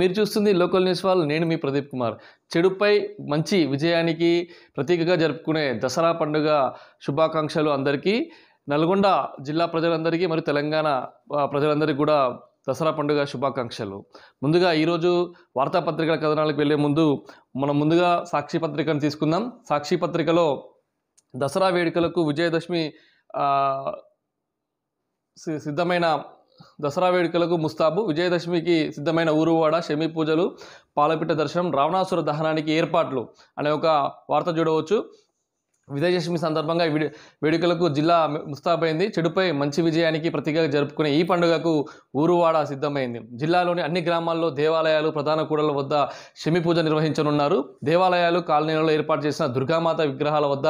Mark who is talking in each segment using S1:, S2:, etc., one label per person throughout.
S1: మీరు చూస్తుంది local news వాళ్ళు నేను మీ ప్రదీప్ కుమార్ చెడుపై మంచి విజయానికి ప్రతీకగా జరుపుకునే దసరా పండుగ శుభాకాంక్షలు అందరికీ నల్గొండ జిల్లా ప్రజలందరికీ మరియు తెలంగాణ ప్రజలందరికీ కూడా దసరా పండుగ శుభాకాంక్షలు ముందుగా ఈరోజు వార్తాపత్రికల కథనాలకు వెళ్లే ముందు మనం ముందుగా సాక్షి పత్రికను తీసుకుందాం సాక్షి పత్రికలో దసరా వేడుకలకు విజయదశమి సిద్ధమైన దసరా వేడుకలకు ముస్తాబు విజయదశమికి సిద్ధమైన ఊరువాడ శమి పూజలు పాలపిట్ట దర్శనం రావణాసుర దహనానికి ఏర్పాట్లు అనే ఒక వార్త చూడవచ్చు విజయదశమి సందర్భంగా వేడుకలకు జిల్లా ముస్తాబైంది చెడుపై మంచి విజయానికి ప్రతిగా జరుపుకునే ఈ పండుగకు ఊరువాడ సిద్ధమైంది జిల్లాలోని అన్ని గ్రామాల్లో దేవాలయాలు ప్రధాన కూడల వద్ద శమి పూజ నిర్వహించనున్నారు దేవాలయాలు కాలనీలలో ఏర్పాటు చేసిన దుర్గామాత విగ్రహాల వద్ద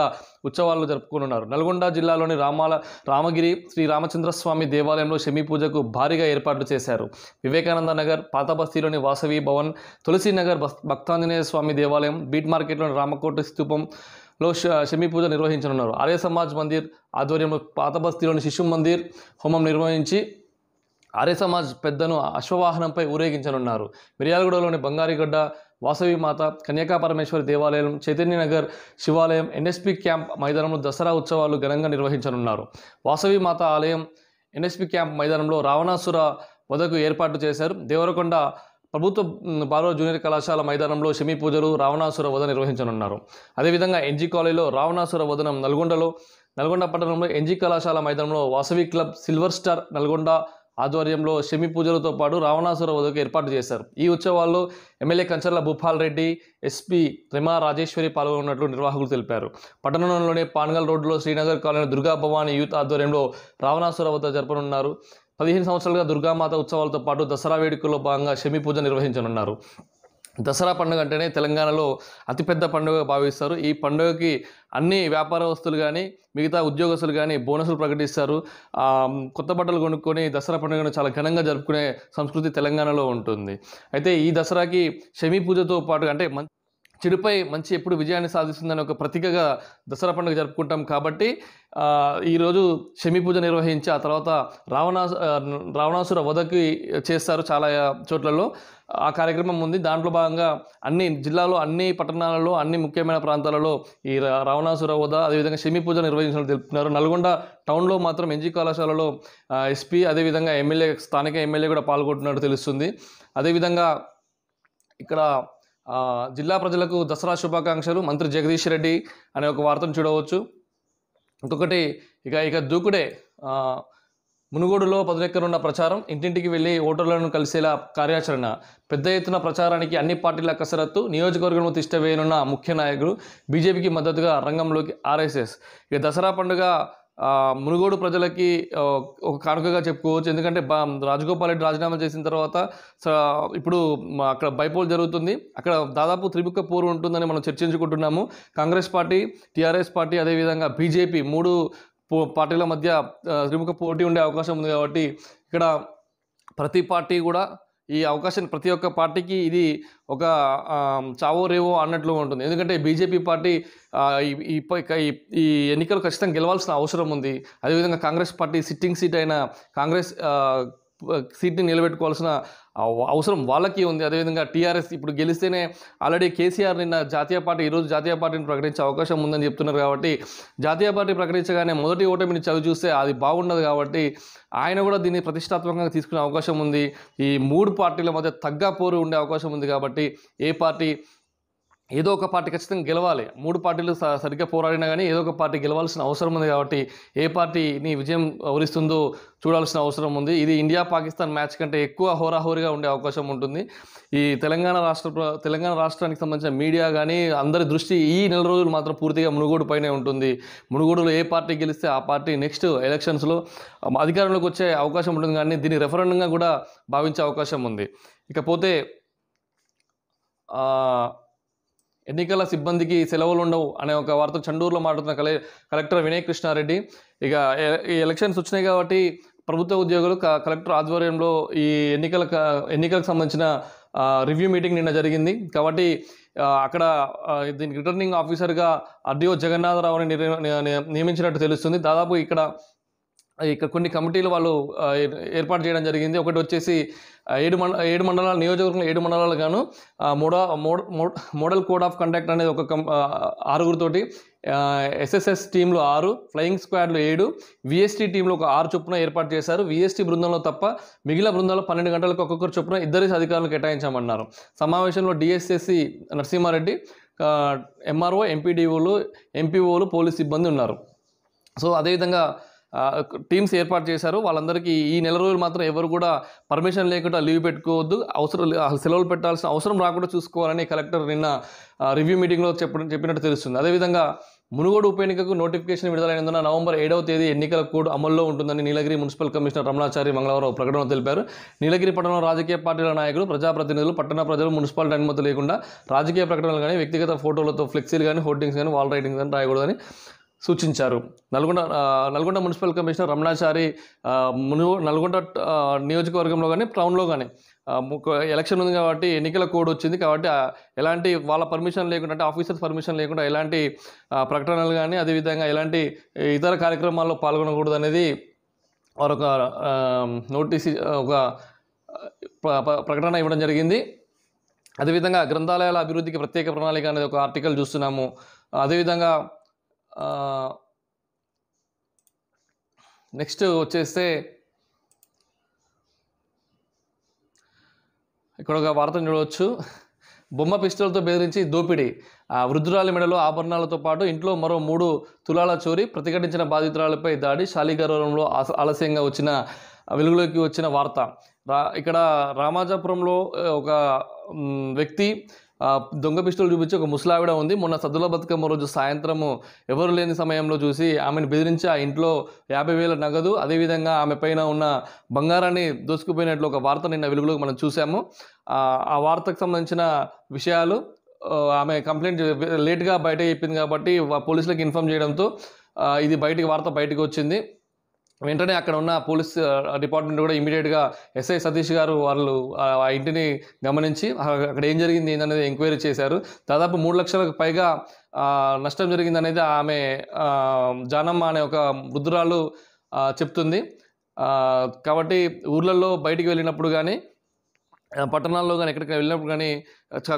S1: ఉత్సవాలు జరుపుకునున్నారు నల్గొండ జిల్లాలోని రామాల రామగిరి శ్రీ రామచంద్రస్వామి దేవాలయంలో శమి పూజకు భారీగా ఏర్పాట్లు చేశారు వివేకానంద నగర్ పాత బస్తీలోని వాసవి భవన్ తులసీనగర్ భక్తాంజనేయ స్వామి దేవాలయం బీట్ మార్కెట్లోని రామకోట స్తూపం లో షమీ పూజ నిర్వహించనున్నారు ఆర్య సమాజ్ మందిర్ ఆధ్వర్యంలో పాత బస్తీలోని శిశు మందిర్ హోమం నిర్వహించి ఆర్య సమాజ్ పెద్దను అశ్వవాహనంపై ఊరేగించనున్నారు మిర్యాలగూడలోని బంగారిగడ్డ వాసవి మాత కన్యాకా పరమేశ్వరి దేవాలయం చైతన్యనగర్ శివాలయం ఎన్ఎస్పి క్యాంప్ మైదానంలో దసరా ఉత్సవాలు ఘనంగా నిర్వహించనున్నారు వాసవి మాత ఆలయం ఎన్ఎస్పి క్యాంప్ మైదానంలో రావణాసుర వదకు ఏర్పాటు చేశారు దేవరకొండ ప్రభుత్వ బాలో జూనియర్ కళాశాల మైదానంలో షమి పూజలు రావణాసుర వధ నిర్వహించనున్నారు అదేవిధంగా ఎన్జీ కాలేజీలో రావణాసుర వదనం నల్గొండలో నల్గొండ పట్టణంలో ఎన్జీ కళాశాల మైదానంలో Vasavi club silver star Nalgonda ఆధ్వర్యంలో షమి పూజలతో పాటు రావణాసుర వధకు ఏర్పాటు చేశారు ఈ ఉత్సవాల్లో ఎమ్మెల్యే కంచర్ల భూపాల్ రెడ్డి ఎస్పీ రిమా రాజేశ్వరి పాల్గొన్నట్లు నిర్వాహకులు తెలిపారు పట్టణంలోని పాన్గల్ రోడ్డులో శ్రీనగర్ కాలనీ దుర్గా భవానీ యూత్ ఆధ్వర్యంలో రావణాసుర వద్ద జరపనున్నారు పదిహేను సంవత్సరాలుగా దుర్గామాత ఉత్సవాలతో పాటు దసరా వేడుకల్లో భాగంగా శమి పూజ నిర్వహించనున్నారు దసరా పండుగ అంటేనే తెలంగాణలో అతిపెద్ద పండుగ భావిస్తారు ఈ పండుగకి అన్ని వ్యాపార వస్తువులు కానీ మిగతా ఉద్యోగస్తులు కానీ బోనసులు ప్రకటిస్తారు కొత్త బట్టలు కొనుక్కొని దసరా పండుగను చాలా ఘనంగా జరుపుకునే సంస్కృతి తెలంగాణలో ఉంటుంది అయితే ఈ దసరాకి షమీ పూజతో పాటు అంటే చెడుపై మంచి ఎప్పుడు విజయాన్ని సాధిస్తుందని ఒక ప్రతీకగా దసరా పండుగ జరుపుకుంటాం కాబట్టి ఈరోజు శమి పూజ నిర్వహించి ఆ తర్వాత రావణా రావణాసుర వధకి చేస్తారు చాలా చోట్లలో ఆ కార్యక్రమం ఉంది దాంట్లో భాగంగా అన్ని జిల్లాలో అన్ని పట్టణాలలో అన్ని ముఖ్యమైన ప్రాంతాలలో ఈ రావణాసుర వధ అదేవిధంగా శమి పూజ నిర్వహించినట్లు తెలుపుతున్నారు నల్గొండ టౌన్లో మాత్రం ఎన్జీ కళాశాలలో ఎస్పీ అదేవిధంగా ఎమ్మెల్యే స్థానిక ఎమ్మెల్యే కూడా పాల్గొంటున్నట్టు తెలుస్తుంది అదేవిధంగా ఇక్కడ జిల్లా ప్రజలకు దసరా శుభాకాంక్షలు మంత్రి జగదీష్ రెడ్డి అనే ఒక వార్తను చూడవచ్చు ఇంకొకటి ఇక ఇక దూకుడే మునుగోడులో ఉన్న ప్రచారం ఇంటింటికి వెళ్ళి ఓటర్లను కలిసేలా కార్యాచరణ పెద్ద ఎత్తున ప్రచారానికి అన్ని పార్టీల కసరత్తు నియోజకవర్గంలో తిష్టవేయనున్న ముఖ్య నాయకులు బీజేపీకి మద్దతుగా రంగంలోకి ఆర్ఎస్ఎస్ ఇక దసరా పండుగ మునుగోడు ప్రజలకి ఒక కానుకగా చెప్పుకోవచ్చు ఎందుకంటే రాజగోపాల్ రెడ్డి రాజీనామా చేసిన తర్వాత ఇప్పుడు అక్కడ బైపోల్ జరుగుతుంది అక్కడ దాదాపు త్రిముఖ పోరు ఉంటుందని మనం చర్చించుకుంటున్నాము కాంగ్రెస్ పార్టీ టీఆర్ఎస్ పార్టీ అదేవిధంగా బీజేపీ మూడు పార్టీల మధ్య త్రిముఖ పోటీ ఉండే అవకాశం ఉంది కాబట్టి ఇక్కడ ప్రతి పార్టీ కూడా ఈ అవకాశం ప్రతి ఒక్క పార్టీకి ఇది ఒక చావో రేవో అన్నట్లు ఉంటుంది ఎందుకంటే బీజేపీ పార్టీ ఈ ఎన్నికలు ఖచ్చితంగా గెలవాల్సిన అవసరం ఉంది అదేవిధంగా కాంగ్రెస్ పార్టీ సిట్టింగ్ సీట్ అయిన కాంగ్రెస్ సీట్ని నిలబెట్టుకోవాల్సిన అవసరం వాళ్ళకి ఉంది అదేవిధంగా టీఆర్ఎస్ ఇప్పుడు గెలిస్తేనే ఆల్రెడీ కేసీఆర్ నిన్న జాతీయ పార్టీ ఈరోజు జాతీయ పార్టీని ప్రకటించే అవకాశం ఉందని చెప్తున్నారు కాబట్టి జాతీయ పార్టీ ప్రకటించగానే మొదటి ఓటమిని చవి చూస్తే అది బాగుండదు కాబట్టి ఆయన కూడా దీన్ని ప్రతిష్టాత్మకంగా తీసుకునే అవకాశం ఉంది ఈ మూడు పార్టీల మధ్య తగ్గ పోరు ఉండే అవకాశం ఉంది కాబట్టి ఏ పార్టీ ఏదో ఒక పార్టీ ఖచ్చితంగా గెలవాలి మూడు పార్టీలు సరిగ్గా పోరాడినా కానీ ఏదో ఒక పార్టీ గెలవాల్సిన అవసరం ఉంది కాబట్టి ఏ పార్టీని విజయం వరిస్తుందో చూడాల్సిన అవసరం ఉంది ఇది ఇండియా పాకిస్తాన్ మ్యాచ్ కంటే ఎక్కువ హోరాహోరీగా ఉండే అవకాశం ఉంటుంది ఈ తెలంగాణ రాష్ట్ర తెలంగాణ రాష్ట్రానికి సంబంధించిన మీడియా కానీ అందరి దృష్టి ఈ నెల రోజులు మాత్రం పూర్తిగా మునుగోడు పైనే ఉంటుంది మునుగోడులో ఏ పార్టీ గెలిస్తే ఆ పార్టీ నెక్స్ట్ ఎలక్షన్స్లో అధికారంలోకి వచ్చే అవకాశం ఉంటుంది కానీ దీన్ని రెఫరెండంగా కూడా భావించే అవకాశం ఉంది ఇకపోతే ఎన్నికల సిబ్బందికి సెలవులు ఉండవు అనే ఒక వార్త చండూరులో మాట్లాడుతున్న కలె కలెక్టర్ వినయ్ కృష్ణారెడ్డి ఇక ఈ ఎలక్షన్స్ వచ్చినాయి కాబట్టి ప్రభుత్వ ఉద్యోగులు కలెక్టర్ ఆధ్వర్యంలో ఈ ఎన్నికల ఎన్నికలకు సంబంధించిన రివ్యూ మీటింగ్ నిన్న జరిగింది కాబట్టి అక్కడ దీనికి రిటర్నింగ్ ఆఫీసర్గా అడ్డియో జగన్నాథరావుని నియమించినట్టు తెలుస్తుంది దాదాపు ఇక్కడ ఇక్కడ కొన్ని కమిటీలు వాళ్ళు ఏర్పాటు చేయడం జరిగింది ఒకటి వచ్చేసి ఏడు మండ ఏడు మండలాల నియోజకవర్గంలో ఏడు మండలాలు గాను మూడో మోడల్ కోడ్ ఆఫ్ కండక్ట్ అనేది ఒక ఆరుగురితోటి ఎస్ఎస్ఎస్ టీంలో ఆరు ఫ్లయింగ్ స్క్వాడ్లో ఏడు విఎస్టీ టీంలో ఒక ఆరు చొప్పున ఏర్పాటు చేశారు విఎస్టీ బృందంలో తప్ప మిగిలిన బృందాలు పన్నెండు గంటలకు ఒక్కొక్కరు చొప్పున ఇద్దరు అధికారులు కేటాయించామన్నారు సమావేశంలో డిఎస్ఎస్సి నరసింహారెడ్డి ఎంఆర్ఓ ఎంపీడీఓలు ఎంపీఓలు పోలీస్ సిబ్బంది ఉన్నారు సో అదేవిధంగా టీమ్స్ ఏర్పాటు చేశారు వాళ్ళందరికీ ఈ నెల రోజులు మాత్రం ఎవరు కూడా పర్మిషన్ లేకుండా లీవ్ పెట్టుకోవద్దు అవసరం సెలవులు పెట్టాల్సిన అవసరం రాకుండా చూసుకోవాలని కలెక్టర్ నిన్న రివ్యూ మీటింగ్లో చెప్పడం చెప్పినట్టు తెలుస్తుంది అదేవిధంగా మునుగోడు ఉప ఎన్నికకు నోటిఫికేషన్ విడుదలైనందున నవంబర్ ఏడవ తేదీ ఎన్నికల కోడ్ అమల్లో ఉంటుందని నీలగిరి మున్సిపల్ కమిషనర్ రమణాచారి మంగళవారం ప్రకటనలో తెలిపారు నీలగిరి పట్టణంలో రాజకీయ పార్టీల నాయకులు ప్రజాప్రతినిధులు పట్టణ ప్రజలు మున్సిపాలిటీ అనుమతి లేకుండా రాజకీయ ప్రకటనలు కానీ వ్యక్తిగత ఫోటోలతో ఫ్లెక్సీలు కానీ హోర్డింగ్స్ కానీ వాల్ రైటింగ్స్ కానీ రాయకూడదని సూచించారు నల్గొండ నల్గొండ మున్సిపల్ కమిషనర్ రమణాచారి మును నల్గొండ నియోజకవర్గంలో కానీ టౌన్లో కానీ ఎలక్షన్ ఉంది కాబట్టి ఎన్నికల కోడ్ వచ్చింది కాబట్టి ఎలాంటి వాళ్ళ పర్మిషన్ లేకుండా అంటే ఆఫీసర్స్ పర్మిషన్ లేకుండా ఎలాంటి ప్రకటనలు కానీ అదేవిధంగా ఎలాంటి ఇతర కార్యక్రమాల్లో పాల్గొనకూడదు అనేది వారు ఒక నోటీస్ ఒక ప్రకటన ఇవ్వడం జరిగింది అదేవిధంగా గ్రంథాలయాల అభివృద్ధికి ప్రత్యేక ప్రణాళిక అనేది ఒక ఆర్టికల్ చూస్తున్నాము అదేవిధంగా నెక్స్ట్ వచ్చేస్తే ఇక్కడ ఒక వార్తను చూడవచ్చు బొమ్మ పిస్టల్తో బెదిరించి దోపిడీ వృద్ధురాలి మెడలో ఆభరణాలతో పాటు ఇంట్లో మరో మూడు తులాల చోరీ ప్రతిఘటించిన బాధితురాలపై దాడి శాలిగర్వంలో ఆలస్యంగా వచ్చిన వెలుగులోకి వచ్చిన వార్త రా ఇక్కడ రామాజాపురంలో ఒక వ్యక్తి దొంగ పిస్టల్ చూపించి ఒక ముసలావిడ ఉంది మొన్న సద్దుల బతుకమ్మ రోజు సాయంత్రము ఎవరు లేని సమయంలో చూసి ఆమెను బెదిరించి ఆ ఇంట్లో యాభై వేల నగదు అదేవిధంగా ఆమె పైన ఉన్న బంగారాన్ని దోసుకుపోయినట్లు ఒక వార్త నిన్న వెలుగులోకి మనం చూసాము ఆ వార్తకు సంబంధించిన విషయాలు ఆమె కంప్లైంట్ లేట్గా బయట చెప్పింది కాబట్టి పోలీసులకు ఇన్ఫామ్ చేయడంతో ఇది బయటికి వార్త బయటకు వచ్చింది వెంటనే అక్కడ ఉన్న పోలీస్ డిపార్ట్మెంట్ కూడా ఇమీడియట్గా ఎస్ఐ సతీష్ గారు వాళ్ళు ఆ ఇంటిని గమనించి అక్కడ ఏం జరిగింది ఏంటనేది ఎంక్వైరీ చేశారు దాదాపు మూడు లక్షలకు పైగా నష్టం జరిగింది అనేది ఆమె జానమ్మ అనే ఒక వృద్ధురాలు చెప్తుంది కాబట్టి ఊర్లలో బయటికి వెళ్ళినప్పుడు కానీ పట్టణాల్లో కానీ ఎక్కడికి వెళ్ళినప్పుడు కానీ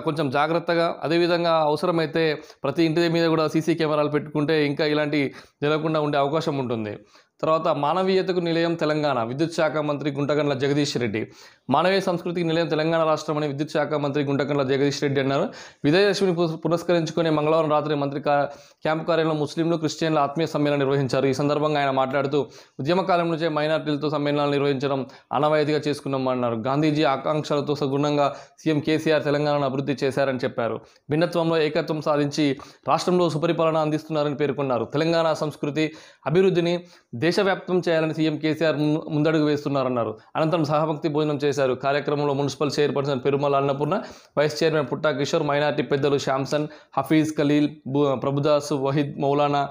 S1: కొంచెం జాగ్రత్తగా అదేవిధంగా అవసరమైతే ప్రతి ఇంటి మీద కూడా సీసీ కెమెరాలు పెట్టుకుంటే ఇంకా ఇలాంటి జరగకుండా ఉండే అవకాశం ఉంటుంది తర్వాత మానవీయతకు నిలయం తెలంగాణ విద్యుత్ శాఖ మంత్రి గుంటగండ్ల జగదీష్ రెడ్డి మానవీయ సంస్కృతికి నిలయం తెలంగాణ రాష్ట్రం అని విద్యుత్ శాఖ మంత్రి గుంటగండ్ల జగదీష్ రెడ్డి అన్నారు విజయదశమిని పురస్కరించుకునే మంగళవారం రాత్రి మంత్రి క్యాంపు కార్యాలయంలో ముస్లింలు క్రిస్టియన్ల ఆత్మీయ సమ్మేళనం నిర్వహించారు ఈ సందర్భంగా ఆయన మాట్లాడుతూ ఉద్యమకాలం నుంచే మైనార్టీలతో సమ్మేళనాలు నిర్వహించడం అనవాయితీగా చేసుకున్నామన్నారు గాంధీజీ ఆకాంక్షలతో సగుణంగా సీఎం కేసీఆర్ తెలంగాణను అభివృద్ధి చేశారని చెప్పారు భిన్నత్వంలో ఏకత్వం సాధించి రాష్ట్రంలో సుపరిపాలన అందిస్తున్నారని పేర్కొన్నారు తెలంగాణ సంస్కృతి అభివృద్ధిని దేశ దేశవ్యాప్తం చేయాలని సీఎం కేసీఆర్ ముందడుగు వేస్తున్నారన్నారు అనంతరం సహభక్తి భోజనం చేశారు కార్యక్రమంలో municipal chairperson Perumala Annapurna vice chairman Putta Kishore minority పెద్దలు Samson Hafeez Khaleel Prabhudas Waheed Maulana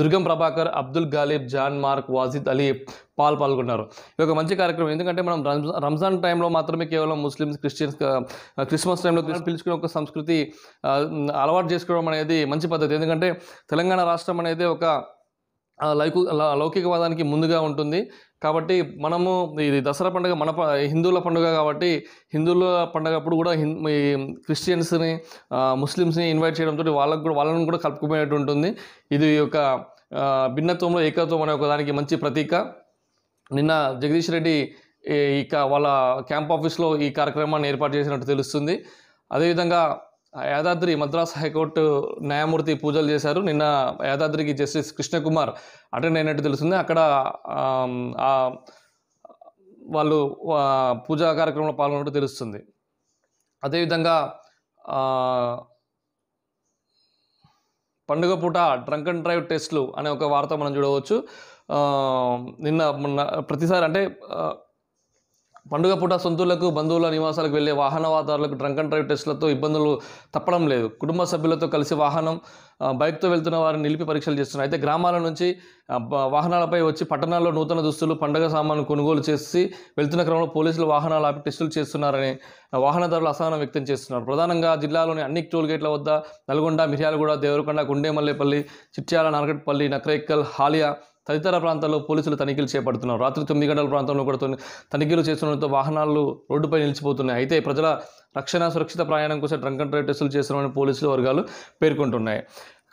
S1: Durgam Prabhakar Abdul Ghalib John Mark Wajid Ali Paul పాల్గొన్నారు ఇది ఒక మంచి కార్యక్రమం ఎందుకంటే మనం రంజాన్ టైంలో మాత్రమే కేవలం ముస్లిమ్స్ క్రిస్టియన్స్ క్రిస్మస్ టైంలో పిలుచుకునే ఒక సంస్కృతి అలవాటు చేసుకోవడం అనేది మంచి పద్ధతి ఎందుకంటే తెలంగాణ రాష్ట్రం అనేది ఒక లైకు లౌకికవాదానికి ముందుగా ఉంటుంది కాబట్టి మనము ఇది దసరా పండుగ మన హిందువుల పండుగ కాబట్టి హిందువుల పండుగ అప్పుడు కూడా హిం క్రిస్టియన్స్ని ముస్లిమ్స్ని ఇన్వైట్ చేయడంతో వాళ్ళకు కూడా వాళ్ళను కూడా కలుపుకునేటు ఉంటుంది ఇది ఒక భిన్నత్వంలో ఏకత్వం అనే ఒక దానికి మంచి ప్రతీక నిన్న జగదీష్ రెడ్డి ఇక వాళ్ళ క్యాంప్ ఆఫీస్లో ఈ కార్యక్రమాన్ని ఏర్పాటు చేసినట్టు తెలుస్తుంది అదేవిధంగా యాదాద్రి మద్రాస్ హైకోర్టు న్యాయమూర్తి పూజలు చేశారు నిన్న యాదాద్రికి జస్టిస్ కృష్ణకుమార్ అటెండ్ అయినట్టు తెలుస్తుంది అక్కడ వాళ్ళు పూజా కార్యక్రమంలో పాల్గొన్నట్టు తెలుస్తుంది అదేవిధంగా పండుగ పూట డ్రంక్ అండ్ డ్రైవ్ టెస్ట్లు అనే ఒక వార్త మనం చూడవచ్చు నిన్న మొన్న ప్రతిసారి అంటే పండుగ పూట సొంతులకు బంధువుల నివాసాలకు వెళ్లే వాదారులకు డ్రంక్ అండ్ డ్రైవ్ టెస్టులతో ఇబ్బందులు తప్పడం లేదు కుటుంబ సభ్యులతో కలిసి వాహనం బైక్తో వెళ్తున్న వారిని నిలిపి పరీక్షలు చేస్తున్నారు అయితే గ్రామాల నుంచి వాహనాలపై వచ్చి పట్టణాల్లో నూతన దుస్తులు పండగ సామాన్లు కొనుగోలు చేసి వెళ్తున్న క్రమంలో పోలీసులు వాహనాలు ఆపి టెస్టులు చేస్తున్నారని వాహనదారులు అసహనం వ్యక్తం చేస్తున్నారు ప్రధానంగా జిల్లాలోని అన్ని టోల్ గేట్ల వద్ద నల్గొండ మిర్యాలగూడ దేవరకొండ గుండేమల్లేపల్లి చిట్యాల నారకట్పల్లి నక్రైక్కల్ హాలియా తదితర ప్రాంతాల్లో పోలీసులు తనిఖీలు చేపడుతున్నారు రాత్రి తొమ్మిది గంటల ప్రాంతంలో కూడా తనిఖీలు చేస్తుండటంతో వాహనాలు రోడ్డుపై నిలిచిపోతున్నాయి అయితే ప్రజల రక్షణ సురక్షిత ప్రయాణం కోసం డ్రంక్ అండ్ డ్రైవ్ టెస్టులు చేస్తున్నామని పోలీసులు వర్గాలు పేర్కొంటున్నాయి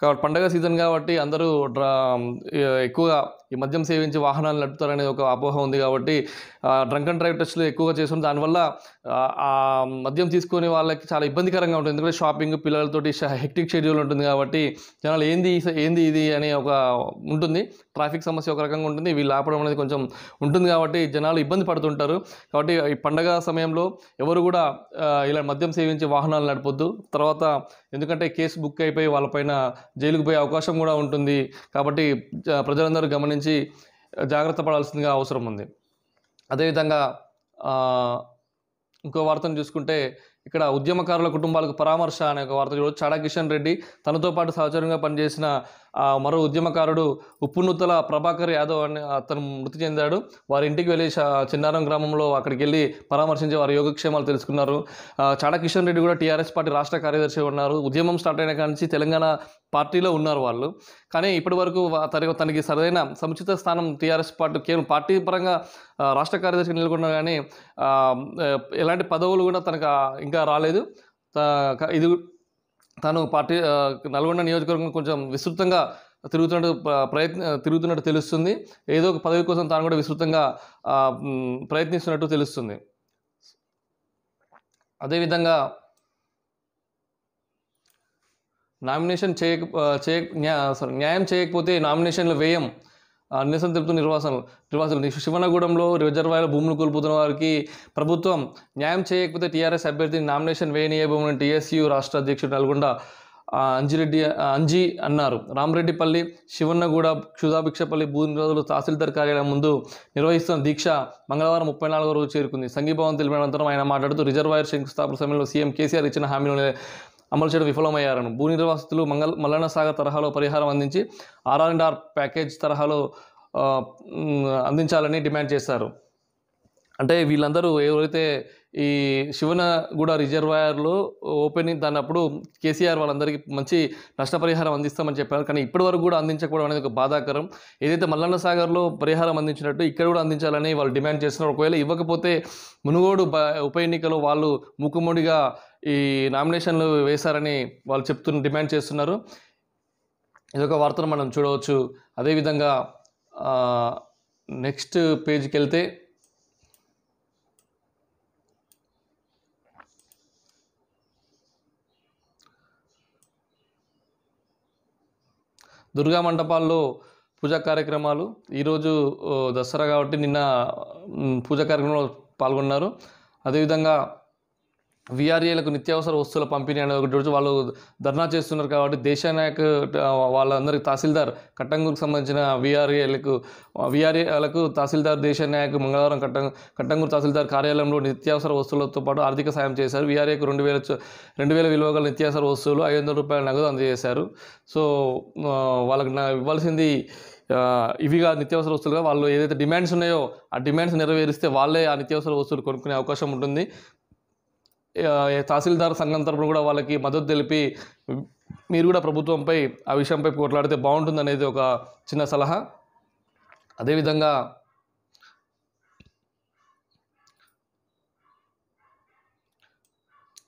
S1: కాబట్టి పండగ సీజన్ కాబట్టి అందరూ డ్రా ఎక్కువగా ఈ మద్యం సేవించి వాహనాలు నడుపుతారనే ఒక అపోహ ఉంది కాబట్టి డ్రంక్ అండ్ డ్రైవ్ టెస్ట్లు ఎక్కువగా చేస్తున్న దానివల్ల ఆ మద్యం తీసుకునే వాళ్ళకి చాలా ఇబ్బందికరంగా ఉంటుంది ఎందుకంటే షాపింగ్ పిల్లలతోటి హెక్టిక్ షెడ్యూల్ ఉంటుంది కాబట్టి జనాలు ఏంది ఏంది ఇది అని ఒక ఉంటుంది ట్రాఫిక్ సమస్య ఒక రకంగా ఉంటుంది వీళ్ళు ఆపడం అనేది కొంచెం ఉంటుంది కాబట్టి జనాలు ఇబ్బంది పడుతుంటారు కాబట్టి ఈ పండగ సమయంలో ఎవరు కూడా ఇలా మద్యం సేవించి వాహనాలు నడపొద్దు తర్వాత ఎందుకంటే కేసు బుక్ అయిపోయి వాళ్ళపైన జైలుకు పోయే అవకాశం కూడా ఉంటుంది కాబట్టి ప్రజలందరూ గమనించి గురించి జాగ్రత్త పడాల్సిందిగా అవసరం ఉంది అదేవిధంగా ఇంకో వార్తను చూసుకుంటే ఇక్కడ ఉద్యమకారుల కుటుంబాలకు పరామర్శ అనే ఒక వార్త చూడవచ్చు చాడా కిషన్ రెడ్డి తనతో పాటు సహచరంగా పనిచేసిన మరో ఉద్యమకారుడు ఉప్పునుతల ప్రభాకర్ యాదవ్ అని అతను మృతి చెందాడు వారి ఇంటికి వెళ్ళి చిన్నారం గ్రామంలో అక్కడికి వెళ్ళి పరామర్శించి వారి యోగక్షేమాలు తెలుసుకున్నారు చాడ కిషన్ రెడ్డి కూడా టీఆర్ఎస్ పార్టీ రాష్ట్ర కార్యదర్శి ఉన్నారు ఉద్యమం స్టార్ట్ అయిన కానీ తెలంగాణ పార్టీలో ఉన్నారు వాళ్ళు కానీ ఇప్పటి వరకు తనకి సరైన సముచిత స్థానం టీఆర్ఎస్ పార్టీ కేవలం పార్టీ పరంగా రాష్ట్ర కార్యదర్శిగా నెలకొన్నా కానీ ఎలాంటి పదవులు కూడా తనకు ఇంకా రాలేదు ఇది తాను పార్టీ నల్గొండ నియోజకవర్గం కొంచెం విస్తృతంగా తిరుగుతున్నట్టు ప్రయత్న తిరుగుతున్నట్టు తెలుస్తుంది ఏదో ఒక పదవి కోసం తాను కూడా విస్తృతంగా ప్రయత్నిస్తున్నట్టు తెలుస్తుంది అదేవిధంగా నామినేషన్ చేయక చేయ సారీ న్యాయం చేయకపోతే నామినేషన్లు వ్యయం నిరసన తెలుపుతున్న నిర్వాసనలు నిర్వాసనలు శివనగూడెంలో రిజర్వాయర్ భూములు కోల్పోతున్న వారికి ప్రభుత్వం న్యాయం చేయకపోతే టీఆర్ఎస్ అభ్యర్థిని నామినేషన్ వేయనీయబోమని టీఎస్యూ రాష్ట్ర అధ్యక్షుడు నల్గొండ అంజిరెడ్డి అంజి అన్నారు రామరెడ్డిపల్లి శివన్నగూడ క్షుదాభిక్షపల్లి భూ నిరోధులు తహసీల్దార్ కార్యాలయం ముందు నిర్వహిస్తున్న దీక్ష మంగళవారం ముప్పై నాలుగో రోజు చేరుకుంది సంఘీభావం తెలిపిన అనంతరం ఆయన మాట్లాడుతూ రిజర్వాయర్ శంకుస్థాపన సమయంలో సీఎం కేసీఆర్ ఇచ్చిన హామీలు అమలు చేయడం విఫలమయ్యారని భూ నిర్వాసితులు మంగళ మల్లన్న సాగర్ తరహాలో పరిహారం అందించి ఆర్ఆర్ అండ్ ఆర్ ప్యాకేజ్ తరహాలో అందించాలని డిమాండ్ చేశారు అంటే వీళ్ళందరూ ఎవరైతే ఈ శివనగూడ రిజర్వాయర్లో ఓపెనింగ్ దానప్పుడు కేసీఆర్ వాళ్ళందరికీ మంచి నష్టపరిహారం అందిస్తామని చెప్పారు కానీ ఇప్పటి వరకు కూడా అందించకపోవడం అనేది ఒక బాధాకరం ఏదైతే మల్లన్న సాగర్లో పరిహారం అందించినట్టు ఇక్కడ కూడా అందించాలని వాళ్ళు డిమాండ్ చేస్తున్నారు ఒకవేళ ఇవ్వకపోతే మునుగోడు ఉప ఎన్నికలో వాళ్ళు ముక్కుముడిగా ఈ నామినేషన్లు వేశారని వాళ్ళు చెప్తున్న డిమాండ్ చేస్తున్నారు ఇదొక వార్తను మనం చూడవచ్చు అదేవిధంగా నెక్స్ట్ పేజ్కి వెళ్తే దుర్గా మండపాల్లో పూజా కార్యక్రమాలు ఈరోజు దసరా కాబట్టి నిన్న పూజా కార్యక్రమంలో పాల్గొన్నారు అదేవిధంగా విఆర్ఏలకు e నిత్యావసర వస్తువుల పంపిణీ అనే ఒకటి రోజు వాళ్ళు ధర్నా చేస్తున్నారు కాబట్టి దేశానాయక్ వాళ్ళందరికీ తహసీల్దార్ కట్టంగూరుకు సంబంధించిన విఆర్ఏలకు e విఆర్ఏలకు e తహసీల్దార్ దేశానాయక్ మంగళవారం కట్టం కట్టంగూరు తహసీల్దార్ కార్యాలయంలో నిత్యావసర వస్తువులతో పాటు ఆర్థిక సాయం చేశారు విఆర్ఏకు రెండు వేల రెండు వేల విలువ గల నిత్యావసర వస్తువులు ఐదు వందల రూపాయల నగదు అందజేశారు సో వాళ్ళకి ఇవ్వాల్సింది ఇవిగా నిత్యావసర వస్తువులుగా వాళ్ళు ఏదైతే డిమాండ్స్ ఉన్నాయో ఆ డిమాండ్స్ నెరవేరిస్తే వాళ్ళే ఆ నిత్యావసర వస్తువులు కొనుక్కునే అవకాశం ఉంటుంది తహసీల్దార్ సంఘం తరపున కూడా వాళ్ళకి మద్దతు తెలిపి మీరు కూడా ప్రభుత్వంపై ఆ విషయంపై పోట్లాడితే బాగుంటుంది అనేది ఒక చిన్న సలహా అదేవిధంగా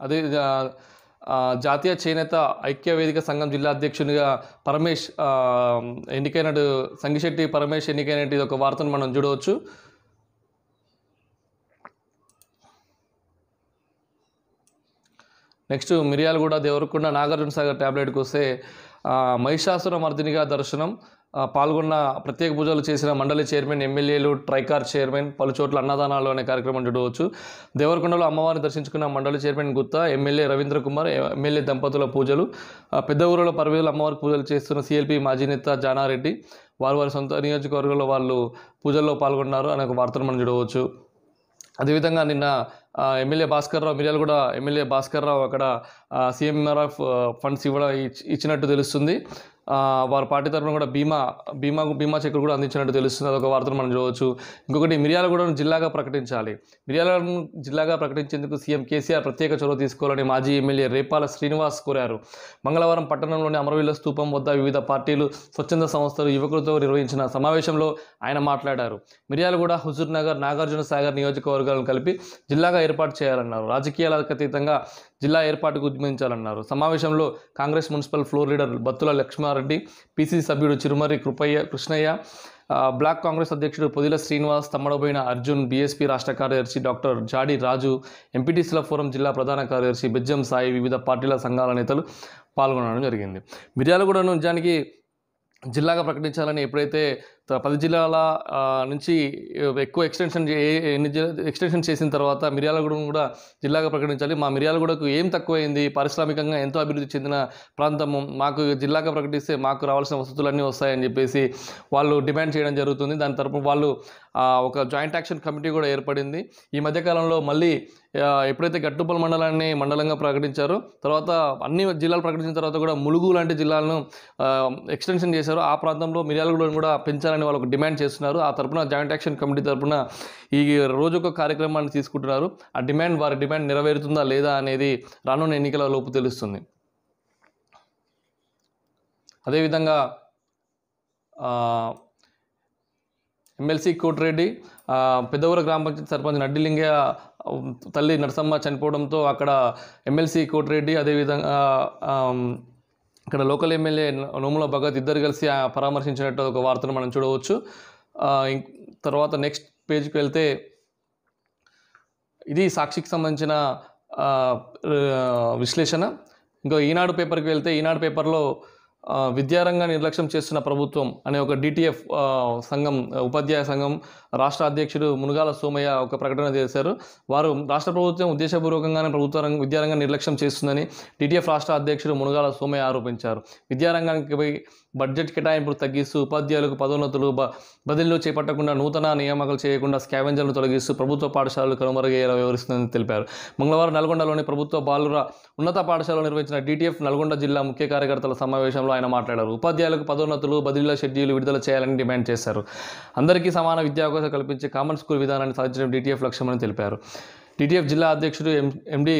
S1: అదే జాతీయ చేనేత ఐక్య వేదిక సంఘం జిల్లా అధ్యక్షునిగా పరమేష్ ఎన్నికైనట్టు సంగిశెట్టి పరమేష్ ఎన్నికైనట్టు ఇది ఒక వార్తను మనం చూడవచ్చు నెక్స్ట్ మిర్యాలగూడ దేవరకొండ నాగార్జున సాగర్ ట్యాబ్లెట్కి వస్తే మహిషాసుర మర్దినిగా దర్శనం పాల్గొన్న ప్రత్యేక పూజలు చేసిన మండలి చైర్మన్ ఎమ్మెల్యేలు ట్రైకార్ చైర్మన్ పలుచోట్ల అన్నదానాలు అనే కార్యక్రమం చూడవచ్చు దేవరకొండలో అమ్మవారిని దర్శించుకున్న మండలి chairman Guttha MLA Ravindra Kumar MLA దంపతుల పూజలు పెద్ద ఊరిలో పరివేలు అమ్మవారి పూజలు చేస్తున్న సిఎల్పి మాజీ నేత జానారెడ్డి వారు వారి సొంత నియోజకవర్గంలో వాళ్ళు పూజల్లో పాల్గొన్నారు అనే ఒక వార్తను మనం చూడవచ్చు అదేవిధంగా నిన్న ఎమ్మెల్యే భాస్కర్ రావు మిర్యాల కూడా ఎమ్మెల్యే భాస్కర్ రావు అక్కడ సీఎంఆర్ఎఫ్ ఫండ్స్ ఇవ్వడం ఇచ్చినట్టు తెలుస్తుంది వారి పార్టీ తరఫున కూడా బీమా బీమా బీమా చెక్కులు కూడా అందించినట్టు తెలుస్తుంది అదొక వార్తను మనం చూడవచ్చు ఇంకొకటి మిర్యాలగూడను జిల్లాగా ప్రకటించాలి మిర్యాలగూడను జిల్లాగా ప్రకటించేందుకు సీఎం కేసీఆర్ ప్రత్యేక చొరవ తీసుకోవాలని మాజీ ఎమ్మెల్యే రేపాల శ్రీనివాస్ కోరారు మంగళవారం పట్టణంలోని అమరవీల స్థూపం వద్ద వివిధ పార్టీలు స్వచ్ఛంద సంస్థలు యువకులతో నిర్వహించిన సమావేశంలో ఆయన మాట్లాడారు మిర్యాలగూడ హుజూర్నగర్ నాగార్జున సాగర్ నియోజకవర్గాలను కలిపి జిల్లాగా ఏర్పాటు చేయాలన్నారు రాజకీయాలకు అతీతంగా జిల్లా ఏర్పాటుకు ఉద్యమించాలన్నారు సమావేశంలో Congress municipal floor leader Battula Lakshmareddy PCC సభ్యుడు చిరుమరి కృపయ్య కృష్ణయ్య బ్లాక్ కాంగ్రెస్ అధ్యక్షుడు పొదిల శ్రీనివాస్ తమ్మడబోయిన అర్జున్ బీఎస్పీ రాష్ట్ర కార్యదర్శి డాక్టర్ జాడి రాజు ఎంపీటీసీల ఫోరం జిల్లా ప్రధాన కార్యదర్శి బెజ్జం సాయి వివిధ పార్టీల సంఘాల నేతలు పాల్గొనడం జరిగింది మిర్యాలగూడ నిజానికి జిల్లాగా ప్రకటించాలని ఎప్పుడైతే పది జిల్లాల నుంచి ఎక్కువ ఎక్స్టెన్షన్ ఎన్ని ఎక్స్టెన్షన్ చేసిన తర్వాత మిర్యాలగూడను కూడా జిల్లాగా ప్రకటించాలి మా మిర్యాలగూడకు ఏం తక్కువైంది పారిశ్రామికంగా ఎంతో అభివృద్ధి చెందిన ప్రాంతము మాకు జిల్లాగా ప్రకటిస్తే మాకు రావాల్సిన వసతులన్నీ వస్తాయని చెప్పేసి వాళ్ళు డిమాండ్ చేయడం జరుగుతుంది దాని తరపు వాళ్ళు ఒక జాయింట్ యాక్షన్ కమిటీ కూడా ఏర్పడింది ఈ మధ్యకాలంలో మళ్ళీ ఎప్పుడైతే గట్టుపల్ మండలాన్ని మండలంగా ప్రకటించారో తర్వాత అన్ని జిల్లాలు ప్రకటించిన తర్వాత కూడా ములుగు లాంటి జిల్లాలను ఎక్స్టెన్షన్ చేశారు ఆ ప్రాంతంలో మిర్యాలగూడను కూడా పెంచాలని చేయాలని వాళ్ళకు డిమాండ్ చేస్తున్నారు ఆ తరపున జాయింట్ యాక్షన్ కమిటీ తరపున ఈ రోజు ఒక కార్యక్రమాన్ని తీసుకుంటున్నారు ఆ డిమాండ్ వారి డిమాండ్ నెరవేరుతుందా లేదా అనేది రానున్న ఎన్నికల లోపు తెలుస్తుంది అదేవిధంగా ఎమ్మెల్సీ కోటిరెడ్డి పెద్దవూర గ్రామ పంచాయతీ సర్పంచ్ నడ్డిలింగయ్య తల్లి నరసమ్మ చనిపోవడంతో అక్కడ ఎమ్మెల్సీ కోటిరెడ్డి అదేవిధంగా ఇక్కడ లోకల్ ఎమ్మెల్యే నోముల భగత్ ఇద్దరు కలిసి పరామర్శించినట్టు ఒక వార్తను మనం చూడవచ్చు తర్వాత నెక్స్ట్ పేజ్కి వెళ్తే ఇది సాక్షికి సంబంధించిన విశ్లేషణ ఇంకో ఈనాడు పేపర్కి వెళ్తే ఈనాడు పేపర్లో విద్యారంగా నిర్లక్ష్యం చేస్తున్న ప్రభుత్వం అనే ఒక డిటిఎఫ్ సంఘం ఉపాధ్యాయ సంఘం రాష్ట్ర అధ్యక్షుడు మునుగాల సోమయ్య ఒక ప్రకటన చేశారు వారు రాష్ట్ర ప్రభుత్వం ఉద్దేశపూర్వకంగానే ప్రభుత్వ రంగ విద్యారంగం నిర్లక్ష్యం చేస్తుందని డిటిఎఫ్ రాష్ట్ర అధ్యక్షుడు మునుగాల సోమయ్య ఆరోపించారు విద్యారంగానికి బడ్జెట్ కేటాయింపులు తగ్గిస్తూ ఉపాధ్యాయులకు పదోన్నతులు బదిలీలు చేపట్టకుండా నూతన నియామకాలు చేయకుండా స్కావెంజర్లు తొలగిస్తూ ప్రభుత్వ పాఠశాలలు కనుమరుగయ్యేలా వివరిస్తుందని తెలిపారు మంగళవారం నల్గొండలోని ప్రభుత్వ బాలుర ఉన్నత పాఠశాల నిర్వహించిన డీటీఎఫ్ నల్గొండ జిల్లా ముఖ్య కార్యకర్తల సమావేశంలో ఆయన మాట్లాడారు ఉపాధ్యాయులకు పదోన్నతులు బదిలీల షెడ్యూల్ విడుదల చేయాలని డిమాండ్ చేశారు అందరికీ సమాన విద్యావకాశం కల్పించే కామన్ స్కూల్ విధానాన్ని సాధించడం డీటీఎఫ్ లక్ష్యమని తెలిపారు టీటీఎఫ్ జిల్లా అధ్యక్షుడు ఎం ఎండి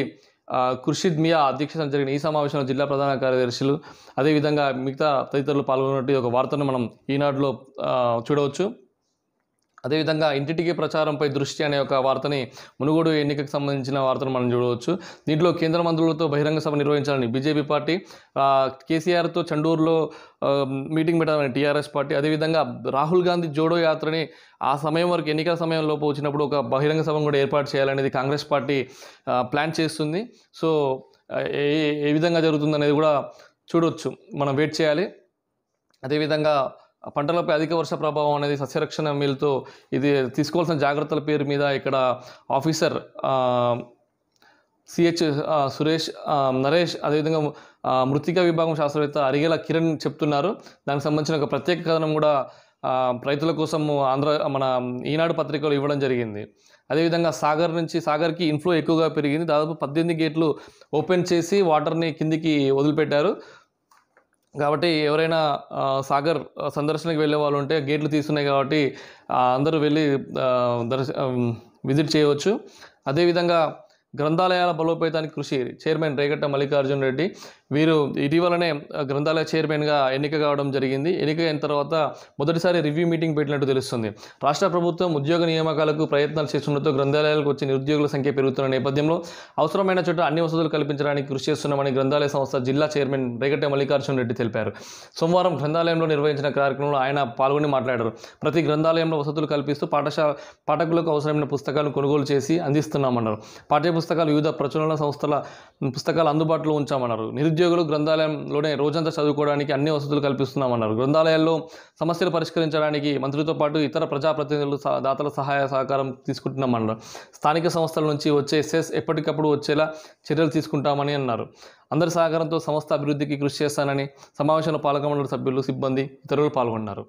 S1: ఖుర్షిద్ మియా అధ్యక్షతన జరిగిన ఈ సమావేశంలో జిల్లా ప్రధాన కార్యదర్శులు అదేవిధంగా మిగతా తదితరులు పాల్గొన్నట్టు ఒక వార్తను మనం ఈనాడులో చూడవచ్చు అదేవిధంగా ఇంటింటికి ప్రచారంపై దృష్టి అనే ఒక వార్తని మునుగోడు ఎన్నికకు సంబంధించిన వార్తను మనం చూడవచ్చు దీంట్లో కేంద్ర మంత్రులతో బహిరంగ సభ నిర్వహించాలని బీజేపీ పార్టీ కేసీఆర్తో చండూరులో మీటింగ్ పెట్టాలని టీఆర్ఎస్ పార్టీ అదేవిధంగా రాహుల్ గాంధీ జోడో యాత్రని ఆ సమయం వరకు ఎన్నికల సమయంలోపు వచ్చినప్పుడు ఒక బహిరంగ సభను కూడా ఏర్పాటు చేయాలనేది కాంగ్రెస్ పార్టీ ప్లాన్ చేస్తుంది సో ఏ ఏ విధంగా జరుగుతుందనేది కూడా చూడవచ్చు మనం వెయిట్ చేయాలి అదేవిధంగా పంటలపై అధిక వర్ష ప్రభావం అనేది సస్యరక్షణ మీలతో ఇది తీసుకోవాల్సిన జాగ్రత్తల పేరు మీద ఇక్కడ ఆఫీసర్ సిహెచ్ సురేష్ నరేష్ అదేవిధంగా మృతికా విభాగం శాస్త్రవేత్త అరిగేల కిరణ్ చెప్తున్నారు దానికి సంబంధించిన ఒక ప్రత్యేక కథనం కూడా రైతుల కోసం ఆంధ్ర మన ఈనాడు పత్రికలు ఇవ్వడం జరిగింది అదేవిధంగా సాగర్ నుంచి సాగర్కి ఇన్ఫ్లో ఎక్కువగా పెరిగింది దాదాపు పద్దెనిమిది గేట్లు ఓపెన్ చేసి వాటర్ని కిందికి వదిలిపెట్టారు కాబట్టి ఎవరైనా సాగర్ సందర్శనకు వెళ్ళే వాళ్ళు ఉంటే గేట్లు తీస్తున్నాయి కాబట్టి అందరూ వెళ్ళి దర్శ విజిట్ చేయవచ్చు అదేవిధంగా గ్రంథాలయాల బలోపేతానికి కృషి చైర్మన్ రేగట్ట మల్లికార్జున్ రెడ్డి వీరు ఇటీవలనే గ్రంథాలయ చైర్మన్గా ఎన్నిక కావడం జరిగింది ఎన్నిక అయిన తర్వాత మొదటిసారి రివ్యూ మీటింగ్ పెట్టినట్టు తెలుస్తుంది రాష్ట్ర ప్రభుత్వం ఉద్యోగ నియామకాలకు ప్రయత్నాలు చేస్తుండటంతో గ్రంథాలయాలకు వచ్చే నిరుద్యోగుల సంఖ్య పెరుగుతున్న నేపథ్యంలో అవసరమైన చోట అన్ని వసతులు కల్పించడానికి కృషి చేస్తున్నామని గ్రంథాలయ సంస్థ జిల్లా చైర్మన్ రేగట్ట మల్లికార్జున్ రెడ్డి తెలిపారు సోమవారం గ్రంథాలయంలో నిర్వహించిన కార్యక్రమంలో ఆయన పాల్గొని మాట్లాడారు ప్రతి గ్రంథాలయంలో వసతులు కల్పిస్తూ పాఠశాల పాఠకులకు అవసరమైన పుస్తకాలను కొనుగోలు చేసి అందిస్తున్నామన్నారు పాఠ్యపుస్తకాలు పుస్తకాలు వివిధ ప్రచురణ సంస్థల పుస్తకాలు అందుబాటులో ఉంచామన్నారు నిరుద్యోగులు గ్రంథాలయంలోనే రోజంతా చదువుకోవడానికి అన్ని వసతులు కల్పిస్తున్నామన్నారు గ్రంథాలయాల్లో సమస్యలు పరిష్కరించడానికి మంత్రితో పాటు ఇతర ప్రజాప్రతినిధులు దాతల సహాయ సహకారం తీసుకుంటున్నామన్నారు స్థానిక సంస్థల నుంచి వచ్చే సెస్ ఎప్పటికప్పుడు వచ్చేలా చర్యలు తీసుకుంటామని అన్నారు అందరి సహకారంతో సంస్థ అభివృద్ధికి కృషి చేస్తానని సమావేశంలో పాల్గొన్న సభ్యులు సిబ్బంది ఇతరులు పాల్గొన్నారు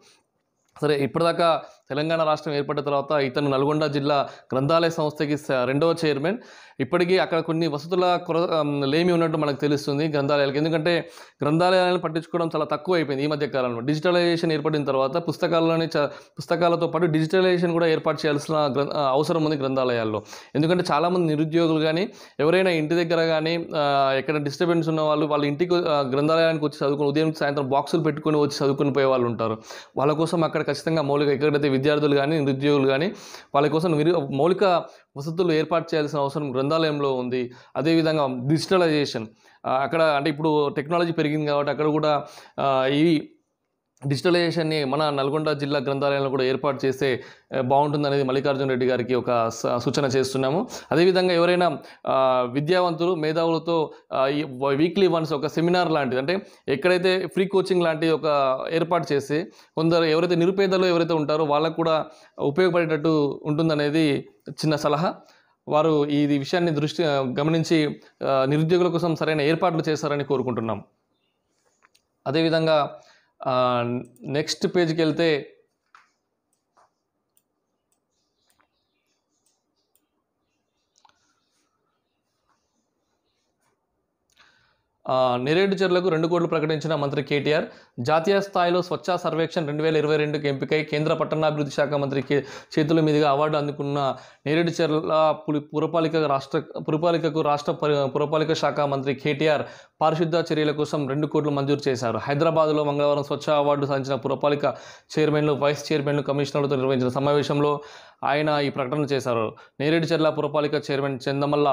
S1: సరే ఇప్పటిదాకా తెలంగాణ రాష్ట్రం ఏర్పడిన తర్వాత ఇతను నల్గొండ జిల్లా గ్రంథాలయ సంస్థకి రెండవ చైర్మన్ ఇప్పటికీ అక్కడ కొన్ని వసతుల కొర లేమి ఉన్నట్టు మనకు తెలుస్తుంది గ్రంథాలయాలకు ఎందుకంటే గ్రంథాలయాలను పట్టించుకోవడం చాలా తక్కువ అయిపోయింది ఈ మధ్య కాలంలో డిజిటలైజేషన్ ఏర్పడిన తర్వాత పుస్తకాలని పుస్తకాలతో పాటు డిజిటలైజేషన్ కూడా ఏర్పాటు చేయాల్సిన అవసరం ఉంది గ్రంథాలయాల్లో ఎందుకంటే చాలామంది నిరుద్యోగులు కానీ ఎవరైనా ఇంటి దగ్గర కానీ ఎక్కడ డిస్టర్బెన్స్ ఉన్న వాళ్ళు వాళ్ళ ఇంటికి గ్రంథాలయానికి వచ్చి చదువుకుని ఉదయం సాయంత్రం బాక్సులు పెట్టుకొని వచ్చి చదువుకుని పోయే వాళ్ళు ఉంటారు వాళ్ళ కోసం అక్కడ ఖచ్చితంగా మౌలిక ఎక్కడైతే విద్యార్థులు కానీ నిరుద్యోగులు కానీ వాళ్ళ కోసం మీరు మౌలిక వసతులు ఏర్పాటు చేయాల్సిన అవసరం గ్రంథాలయంలో ఉంది అదేవిధంగా డిజిటలైజేషన్ అక్కడ అంటే ఇప్పుడు టెక్నాలజీ పెరిగింది కాబట్టి అక్కడ కూడా ఈ డిజిటలైజేషన్ని మన నల్గొండ జిల్లా గ్రంథాలయంలో కూడా ఏర్పాటు చేస్తే అనేది మల్లికార్జున రెడ్డి గారికి ఒక సూచన చేస్తున్నాము అదేవిధంగా ఎవరైనా విద్యావంతులు మేధావులతో వీక్లీ వన్స్ ఒక సెమినార్ లాంటిది అంటే ఎక్కడైతే ఫ్రీ కోచింగ్ లాంటి ఒక ఏర్పాటు చేసి కొందరు ఎవరైతే నిరుపేదలు ఎవరైతే ఉంటారో వాళ్ళకు కూడా ఉపయోగపడేటట్టు ఉంటుందనేది చిన్న సలహా వారు ఈ విషయాన్ని దృష్టి గమనించి నిరుద్యోగుల కోసం సరైన ఏర్పాట్లు చేస్తారని కోరుకుంటున్నాం అదేవిధంగా నెక్స్ట్ పేజ్కి వెళ్తే నిరేడు చర్లకు రెండు కోట్లు ప్రకటించిన మంత్రి కేటీఆర్ జాతీయ స్థాయిలో స్వచ్ఛ సర్వేక్షణ్ రెండు వేల ఇరవై రెండుకి ఎంపికై కేంద్ర పట్టణాభివృద్ధి శాఖ మంత్రి చేతుల మీదుగా అవార్డు అందుకున్న నిరేడు చర్ల పురపాలిక రాష్ట్ర పురపాలికకు రాష్ట్ర పురపాలిక శాఖ మంత్రి కేటీఆర్ పారిశుద్ధ చర్యల కోసం రెండు కోట్లు మంజూరు చేశారు హైదరాబాద్లో మంగళవారం స్వచ్ఛ అవార్డు సాధించిన పురపాలిక చైర్మన్లు వైస్ చైర్మన్లు కమిషనర్లతో నిర్వహించిన సమావేశంలో ఆయన ఈ ప్రకటన చేశారు నేరేడు నేరేడుచెర్ల పురపాలిక chairman Chandamalla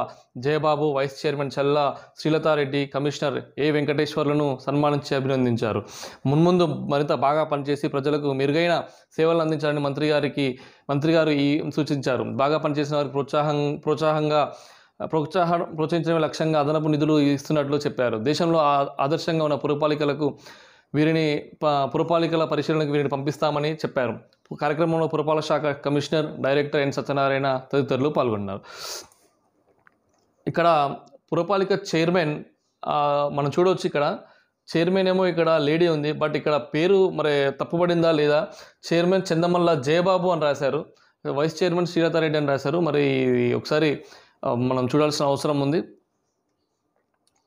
S1: Jayababu vice chairman Chella Srilathareddy commissioner ఏ వెంకటేశ్వర్లను సన్మానించి అభినందించారు మున్ముందు మరింత బాగా పనిచేసి ప్రజలకు మెరుగైన సేవలు అందించాలని మంత్రి గారికి మంత్రి గారు ఈ సూచించారు బాగా పనిచేసిన వారికి ప్రోత్సాహం ప్రోత్సాహంగా ప్రోత్సాహం ప్రోత్సహించడమే లక్ష్యంగా అదనపు నిధులు ఇస్తున్నట్లు చెప్పారు దేశంలో ఆదర్శంగా ఉన్న పురపాలికలకు వీరిని పురపాలికల పరిశీలనకు వీరిని పంపిస్తామని చెప్పారు కార్యక్రమంలో పురపాలక శాఖ కమిషనర్ డైరెక్టర్ ఎన్ సత్యనారాయణ తదితరులు పాల్గొన్నారు ఇక్కడ పురపాలిక చైర్మన్ మనం చూడవచ్చు ఇక్కడ చైర్మన్ ఏమో ఇక్కడ లేడీ ఉంది బట్ ఇక్కడ పేరు మరి తప్పుబడిందా లేదా చైర్మన్ చందమల్ల జయబాబు అని రాశారు వైస్ చైర్మన్ శ్రీలతారెడ్డి అని రాశారు మరి ఒకసారి మనం చూడాల్సిన అవసరం ఉంది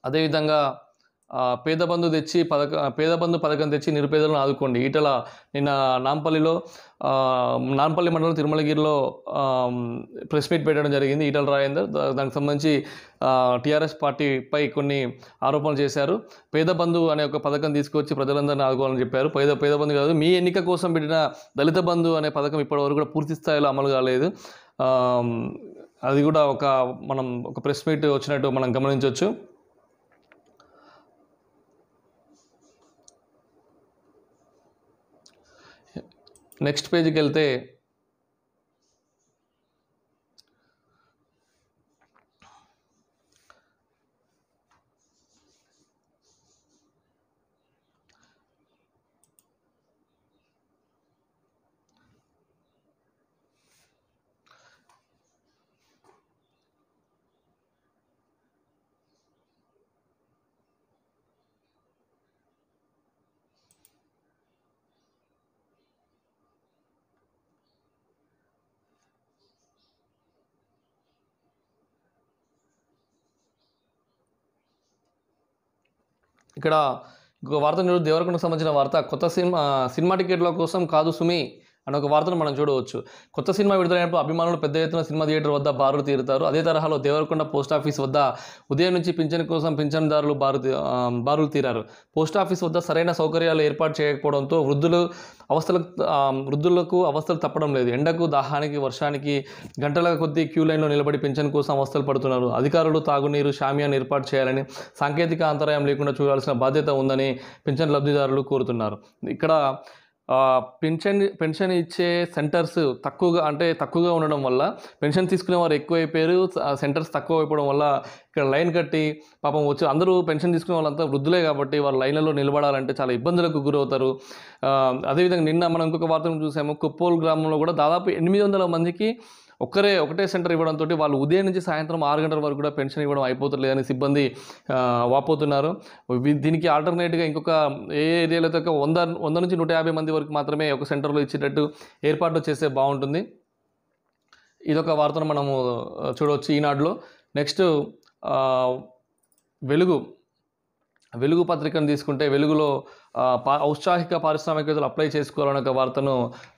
S1: అదేవిధంగా పేద బంధు తెచ్చి పథక పేద బంధు పథకం తెచ్చి నిరుపేదలను ఆదుకోండి ఈటల నిన్న నాంపల్లిలో నాంపల్లి మండలం తిరుమలగిరిలో ప్రెస్ మీట్ పెట్టడం జరిగింది ఈటల రాజేందర్ దానికి సంబంధించి టీఆర్ఎస్ పార్టీపై కొన్ని ఆరోపణలు చేశారు పేద బంధు అనే ఒక పథకం తీసుకొచ్చి ప్రజలందరినీ ఆదుకోవాలని చెప్పారు పేద పేద బంధు కాదు మీ ఎన్నిక కోసం పెట్టిన దళిత బంధు అనే పథకం ఇప్పటివరకు కూడా పూర్తి స్థాయిలో అమలు కాలేదు అది కూడా ఒక మనం ఒక ప్రెస్ మీట్ వచ్చినట్టు మనం గమనించవచ్చు నెక్స్ట్ పేజ్కి వెళ్తే ఇక్కడ ఇంకొక వార్త చూడు దేవరకొండకు సంబంధించిన వార్త కొత్త సినిమా సినిమా టికెట్ల కోసం కాదు సుమి అని ఒక వార్తను మనం చూడవచ్చు కొత్త సినిమా విడుదలైనప్పుడు అభిమానులు పెద్ద ఎత్తున సినిమా థియేటర్ వద్ద బారులు తీరుతారు అదే తరహాలో దేవరకొండ పోస్ట్ ఆఫీస్ వద్ద ఉదయం నుంచి పింఛన్ కోసం పింఛన్దారులు బారు బారులు తీరారు పోస్ట్ ఆఫీస్ వద్ద సరైన సౌకర్యాలు ఏర్పాటు చేయకపోవడంతో వృద్ధులు అవస్థలకు వృద్ధులకు అవస్థలు తప్పడం లేదు ఎండకు దాహానికి వర్షానికి గంటల కొద్దీ క్యూ లైన్లో నిలబడి పింఛన్ కోసం అవస్థలు పడుతున్నారు అధికారులు తాగునీరు షామియాను ఏర్పాటు చేయాలని సాంకేతిక అంతరాయం లేకుండా చూడాల్సిన బాధ్యత ఉందని పింఛన్ లబ్ధిదారులు కోరుతున్నారు ఇక్కడ పెన్షన్ పెన్షన్ ఇచ్చే సెంటర్స్ తక్కువగా అంటే తక్కువగా ఉండడం వల్ల పెన్షన్ తీసుకునే వారు ఎక్కువైపోయారు సెంటర్స్ తక్కువ అయిపోవడం వల్ల ఇక్కడ లైన్ కట్టి పాపం వచ్చి అందరూ పెన్షన్ తీసుకునే వాళ్ళంతా వృద్ధులే కాబట్టి వారు లైన్లలో నిలబడాలంటే చాలా ఇబ్బందులకు గురవుతారు అదేవిధంగా నిన్న మనం ఇంకొక వార్తను చూసాము కుప్పోల్ గ్రామంలో కూడా దాదాపు ఎనిమిది వందల మందికి ఒక్కరే ఒకటే సెంటర్ ఇవ్వడంతో వాళ్ళు ఉదయం నుంచి సాయంత్రం ఆరు గంటల వరకు కూడా పెన్షన్ ఇవ్వడం అయిపోతలేదని సిబ్బంది వాపోతున్నారు దీనికి ఆల్టర్నేట్గా ఇంకొక ఏ ఏరియాలో వంద వంద నుంచి నూట యాభై మంది వరకు మాత్రమే ఒక సెంటర్లో ఇచ్చేటట్టు ఏర్పాట్లు చేస్తే బాగుంటుంది ఇదొక వార్తను మనము చూడవచ్చు ఈనాడులో నెక్స్ట్ వెలుగు వెలుగు పత్రికను తీసుకుంటే వెలుగులో ఔత్సాహిక పారిశ్రామికవేత్తలు అప్లై చేసుకోవాలనే ఒక వార్తను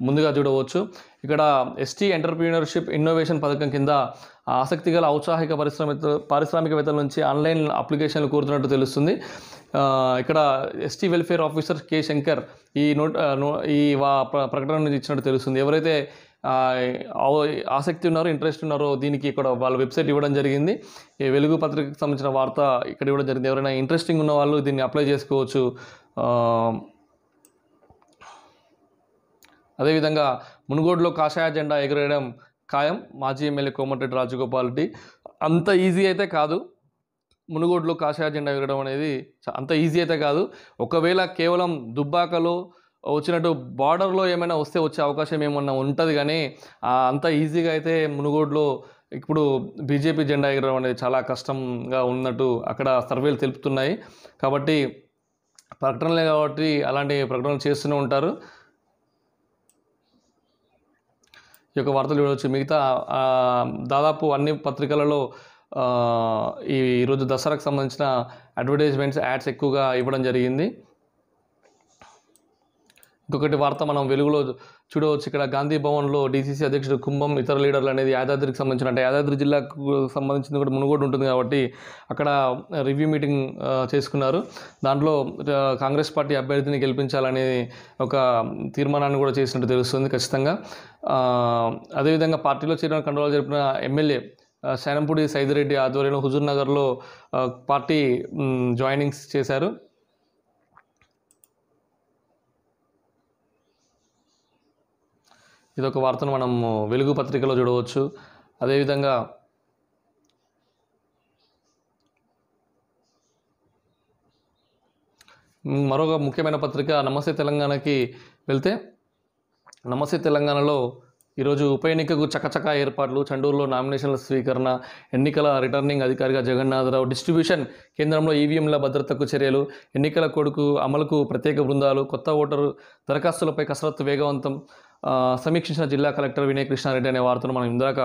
S1: ముందుగా చూడవచ్చు ఇక్కడ ఎస్టీ ఎంటర్ప్రీనర్షిప్ ఇన్నోవేషన్ పథకం కింద ఆసక్తి గల ఔత్సాహిక పరిశ్రమ పారిశ్రామికవేత్తల నుంచి ఆన్లైన్ అప్లికేషన్లు కోరుతున్నట్టు తెలుస్తుంది ఇక్కడ ST welfare officer K Shankar ఈ నోట్ ఈ వా ప్రకటన ఇచ్చినట్టు తెలుస్తుంది ఎవరైతే ఆసక్తి ఉన్నారు ఇంట్రెస్ట్ ఉన్నారో దీనికి ఇక్కడ వాళ్ళ వెబ్సైట్ ఇవ్వడం జరిగింది వెలుగు పత్రికకు సంబంధించిన వార్త ఇక్కడ ఇవ్వడం జరిగింది ఎవరైనా ఇంట్రెస్టింగ్ ఉన్న వాళ్ళు దీన్ని అప్లై చేసుకోవచ్చు అదేవిధంగా మునుగోడులో కాషాయ జెండా ఎగరేయడం ఖాయం మాజీ ఎమ్మెల్యే కోమటిరెడ్డి రాజగోపాల్ రెడ్డి అంత ఈజీ అయితే కాదు మునుగోడులో కాషాయ జెండా ఎగరడం అనేది అంత ఈజీ అయితే కాదు ఒకవేళ కేవలం దుబ్బాకలో వచ్చినట్టు బార్డర్లో ఏమైనా వస్తే వచ్చే అవకాశం ఏమన్నా ఉంటుంది కానీ అంత ఈజీగా అయితే మునుగోడులో ఇప్పుడు బీజేపీ జెండా ఎగరడం అనేది చాలా కష్టంగా ఉన్నట్టు అక్కడ సర్వేలు తెలుపుతున్నాయి కాబట్టి ప్రకటనలే కాబట్టి అలాంటి ప్రకటనలు చేస్తూనే ఉంటారు ఈ యొక్క వార్తలు చూడవచ్చు మిగతా దాదాపు అన్ని పత్రికలలో ఈరోజు దసరాకు సంబంధించిన అడ్వర్టైజ్మెంట్స్ యాడ్స్ ఎక్కువగా ఇవ్వడం జరిగింది ఇంకొకటి వార్త మనం వెలుగులో చూడవచ్చు ఇక్కడ గాంధీ భవన్లో డీసీసీ అధ్యక్షుడు కుంభం ఇతర లీడర్లు అనేది యాదాద్రికి సంబంధించిన అంటే యాదాద్రి జిల్లాకు సంబంధించిన కూడా మునుగోడు ఉంటుంది కాబట్టి అక్కడ రివ్యూ మీటింగ్ చేసుకున్నారు దాంట్లో కాంగ్రెస్ పార్టీ అభ్యర్థిని గెలిపించాలని ఒక తీర్మానాన్ని కూడా చేసినట్టు తెలుస్తుంది ఖచ్చితంగా అదేవిధంగా పార్టీలో చేరిన కండ్రోలు జరిపిన ఎమ్మెల్యే శానంపూడి సైదిరెడ్డి ఆధ్వర్యంలో హుజూర్నగర్లో పార్టీ జాయినింగ్స్ చేశారు ఇదొక వార్తను మనం వెలుగు పత్రికలో చూడవచ్చు అదేవిధంగా మరొక ముఖ్యమైన పత్రిక నమస్తే తెలంగాణకి వెళ్తే నమస్తే తెలంగాణలో ఈరోజు ఉప ఎన్నికకు చకచకా ఏర్పాట్లు చండూరులో నామినేషన్ల స్వీకరణ ఎన్నికల రిటర్నింగ్ అధికారిగా జగన్నాథరావు డిస్ట్రిబ్యూషన్ కేంద్రంలో ఈవీఎంల భద్రతకు చర్యలు ఎన్నికల కొడుకు అమలుకు ప్రత్యేక బృందాలు కొత్త ఓటరు దరఖాస్తులపై కసరత్తు వేగవంతం సమీక్షించిన జిల్లా కలెక్టర్ వినయ్ కృష్ణారెడ్డి అనే వార్తను మనం ఇందాక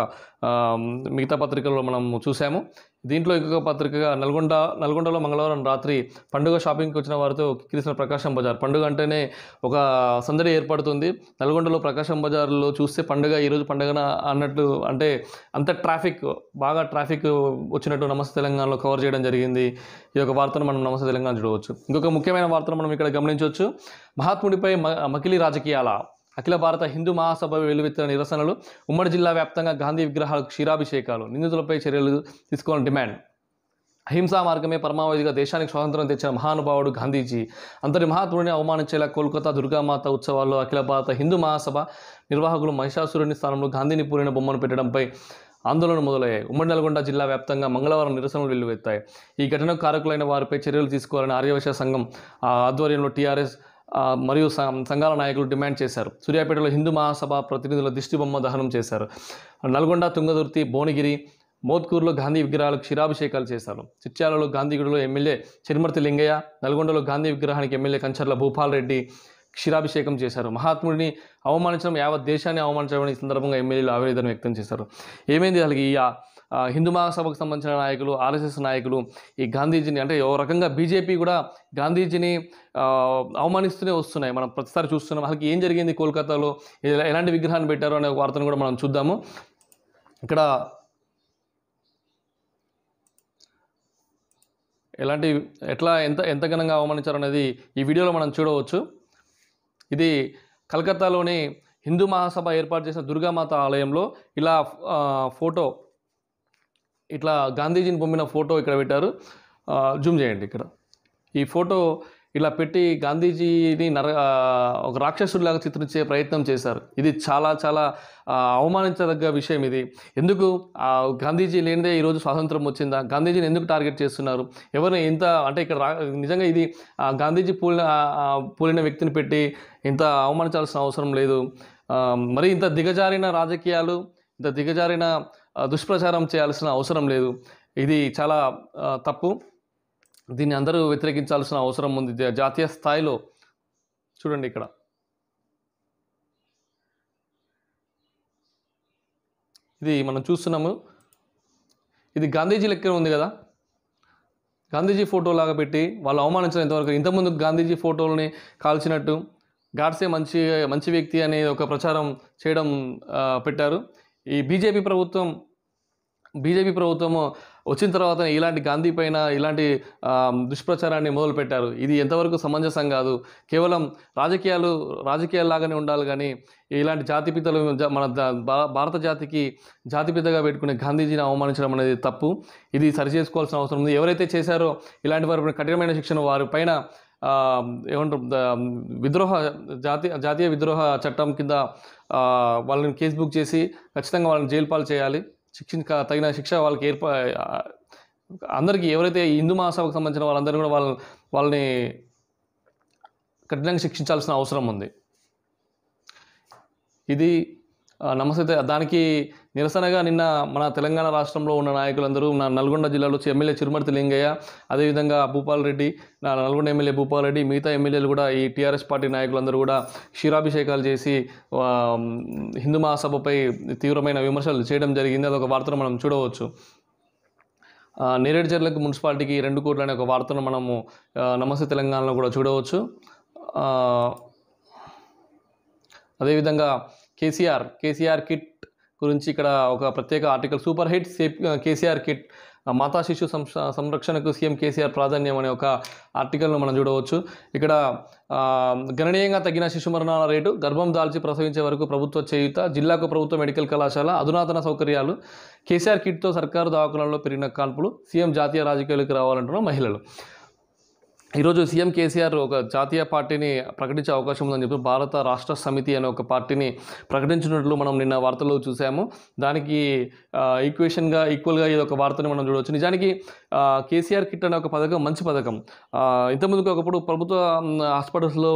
S1: మిగతా పత్రికల్లో మనం చూసాము దీంట్లో ఇంకొక పత్రికగా నల్గొండ నల్గొండలో మంగళవారం రాత్రి పండుగ షాపింగ్కి వచ్చిన వారితో కిరిసిన ప్రకాశం బజార్ పండుగ అంటేనే ఒక సందడి ఏర్పడుతుంది నల్గొండలో ప్రకాశం బజార్లో చూస్తే పండుగ ఈరోజు పండుగన అన్నట్టు అంటే అంత ట్రాఫిక్ బాగా ట్రాఫిక్ వచ్చినట్టు నమస్తే తెలంగాణలో కవర్ చేయడం జరిగింది ఈ యొక్క వార్తను మనం నమస్తే తెలంగాణ చూడవచ్చు ఇంకొక ముఖ్యమైన వార్తను మనం ఇక్కడ గమనించవచ్చు మహాత్ముడిపై మకిలీ రాజకీయాల అఖిల భారత హిందూ మహాసభ వెలువెత్తిన నిరసనలు ఉమ్మడి జిల్లా వ్యాప్తంగా గాంధీ విగ్రహాలకు క్షీరాభిషేకాలు నిందితులపై చర్యలు తీసుకోవాలని డిమాండ్ అహింసా మార్గమే పరమావధిగా దేశానికి స్వాతంత్రం తెచ్చిన మహానుభావుడు గాంధీజీ అంతటి మహాత్ముడిని అవమానించేలా కోల్కతా దుర్గామాత ఉత్సవాల్లో అఖిల భారత హిందూ మహాసభ నిర్వాహకులు మహిషాసురుని స్థానంలో గాంధీని పూరిన బొమ్మను పెట్టడంపై ఆందోళన మొదలయ్యాయి ఉమ్మడి నల్గొండ జిల్లా వ్యాప్తంగా మంగళవారం నిరసనలు వెల్లువెత్తాయి ఈ ఘటనకు కారకులైన వారిపై చర్యలు తీసుకోవాలని ఆర్యవశ సంఘం ఆధ్వర్యంలో టీఆర్ఎస్ మరియు సంఘాల నాయకులు డిమాండ్ చేశారు సూర్యాపేటలో హిందూ మహాసభ ప్రతినిధుల దిష్టిబొమ్మ దహనం చేశారు నల్గొండ తుంగదుర్తి భువనగిరి మోత్కూరులో గాంధీ విగ్రహాలకు క్షీరాభిషేకాలు చేశారు చిత్యాలలో గాంధీగుడిలో ఎమ్మెల్యే చిరుమర్తి లింగయ్య నల్గొండలో గాంధీ విగ్రహానికి ఎమ్మెల్యే కంచర్ల భూపాల్ రెడ్డి క్షీరాభిషేకం చేశారు మహాత్ముడిని అవమానించడం యావత్ దేశాన్ని అవమానించడం ఈ సందర్భంగా ఎమ్మెల్యేలు ఆవేదన వ్యక్తం చేశారు ఏమైంది అసలు ఈ హిందూ మహాసభకు సంబంధించిన నాయకులు ఆర్ఎస్ఎస్ నాయకులు ఈ గాంధీజీని అంటే ఓ రకంగా బీజేపీ కూడా గాంధీజీని అవమానిస్తూనే వస్తున్నాయి మనం ప్రతిసారి చూస్తున్నాం వాళ్ళకి ఏం జరిగింది కోల్కతాలో ఎలాంటి విగ్రహాన్ని పెట్టారు అనే వార్తను కూడా మనం చూద్దాము ఇక్కడ ఎలాంటి ఎట్లా ఎంత ఎంత ఘనంగా అవమానించారు అనేది ఈ వీడియోలో మనం చూడవచ్చు ఇది కలకత్తాలోని హిందూ మహాసభ ఏర్పాటు చేసిన దుర్గామాత ఆలయంలో ఇలా ఫోటో ఇట్లా గాంధీజీని పొమ్మిన ఫోటో ఇక్కడ పెట్టారు జూమ్ చేయండి ఇక్కడ ఈ ఫోటో ఇలా పెట్టి గాంధీజీని నర ఒక రాక్షసుడిలాగా చిత్రించే ప్రయత్నం చేశారు ఇది చాలా చాలా అవమానించదగ్గ విషయం ఇది ఎందుకు గాంధీజీ లేనిదే ఈరోజు స్వాతంత్రం వచ్చిందా గాంధీజీని ఎందుకు టార్గెట్ చేస్తున్నారు ఎవరిని ఇంత అంటే ఇక్కడ నిజంగా ఇది గాంధీజీ పూలిన పూలిన వ్యక్తిని పెట్టి ఇంత అవమానించాల్సిన అవసరం లేదు మరి ఇంత దిగజారిన రాజకీయాలు ఇంత దిగజారిన దుష్ప్రచారం చేయాల్సిన అవసరం లేదు ఇది చాలా తప్పు దీన్ని అందరూ వ్యతిరేకించాల్సిన అవసరం ఉంది జాతీయ స్థాయిలో చూడండి ఇక్కడ ఇది మనం చూస్తున్నాము ఇది గాంధీజీ లెక్క ఉంది కదా గాంధీజీ ఫోటో లాగా పెట్టి వాళ్ళు అవమానించిన ఇంతవరకు ఇంతకుముందు గాంధీజీ ఫోటోలని కాల్చినట్టు గాడ్సే మంచి మంచి వ్యక్తి అనే ఒక ప్రచారం చేయడం పెట్టారు ఈ బీజేపీ ప్రభుత్వం బీజేపీ ప్రభుత్వము వచ్చిన తర్వాత ఇలాంటి గాంధీ పైన ఇలాంటి దుష్ప్రచారాన్ని మొదలుపెట్టారు ఇది ఎంతవరకు సమంజసం కాదు కేవలం రాజకీయాలు రాజకీయాలు లాగానే ఉండాలి కానీ ఇలాంటి జాతి పితలు మన భారత జాతికి జాతిపితగా పెట్టుకునే గాంధీజీని అవమానించడం అనేది తప్పు ఇది సరిచేసుకోవాల్సిన అవసరం ఉంది ఎవరైతే చేశారో ఇలాంటి వారి కఠినమైన శిక్షణ వారి పైన ఏమంటారు విద్రోహ జాతీయ జాతీయ విద్రోహ చట్టం కింద వాళ్ళని కేసు బుక్ చేసి ఖచ్చితంగా వాళ్ళని జైలు పాలు చేయాలి శిక్ష తగిన శిక్ష వాళ్ళకి ఏర్పా అందరికీ ఎవరైతే హిందూ మహాసభకు సంబంధించిన వాళ్ళందరూ కూడా వాళ్ళ వాళ్ళని కఠినంగా శిక్షించాల్సిన అవసరం ఉంది ఇది నమస్తే దానికి నిరసనగా నిన్న మన తెలంగాణ రాష్ట్రంలో ఉన్న నాయకులందరూ నా నల్గొండ జిల్లాలో ఎమ్మెల్యే చిరుమర్తి లింగయ్య అదేవిధంగా భూపాల్ రెడ్డి నా నల్గొండ ఎమ్మెల్యే భూపాల్ రెడ్డి మిగతా ఎమ్మెల్యేలు కూడా ఈ టీఆర్ఎస్ పార్టీ నాయకులందరూ కూడా క్షీరాభిషేకాలు చేసి హిందూ మహాసభపై తీవ్రమైన విమర్శలు చేయడం జరిగింది అదొక వార్తను మనం చూడవచ్చు నేరేడుచర్లకు మున్సిపాలిటీకి రెండు అనే ఒక వార్తను మనము నమస్తే తెలంగాణలో కూడా చూడవచ్చు అదేవిధంగా కేసీఆర్ కేసీఆర్ కిట్ గురించి ఇక్కడ ఒక ప్రత్యేక article super hit KCR kit మాతా శిశు సంరక్షణకు సీఎం కేసీఆర్ ప్రాధాన్యం అనే ఒక ఆర్టికల్ను మనం చూడవచ్చు ఇక్కడ గణనీయంగా తగ్గిన శిశు మరణాల రేటు గర్భం దాల్చి ప్రసవించే వరకు ప్రభుత్వ చేయుత జిల్లాకు ప్రభుత్వ మెడికల్ కళాశాల అధునాతన సౌకర్యాలు కేసీఆర్ కిట్తో సర్కారు దవాఖానాల్లో పెరిగిన కాల్పులు సీఎం జాతీయ రాజకీయాలకు రావాలంటున్న మహిళలు ఈరోజు సీఎం కేసీఆర్ ఒక జాతీయ పార్టీని ప్రకటించే అవకాశం ఉందని చెప్పి భారత రాష్ట్ర సమితి అనే ఒక పార్టీని ప్రకటించినట్లు మనం నిన్న వార్తల్లో చూసాము దానికి ఈక్వేషన్గా ఈక్వల్గా ఇది ఒక వార్తను మనం చూడవచ్చు నిజానికి కేసీఆర్ కిట్ అనే ఒక పథకం మంచి పథకం ఇంతకుముందుకు ఒకప్పుడు ప్రభుత్వ హాస్పిటల్స్లో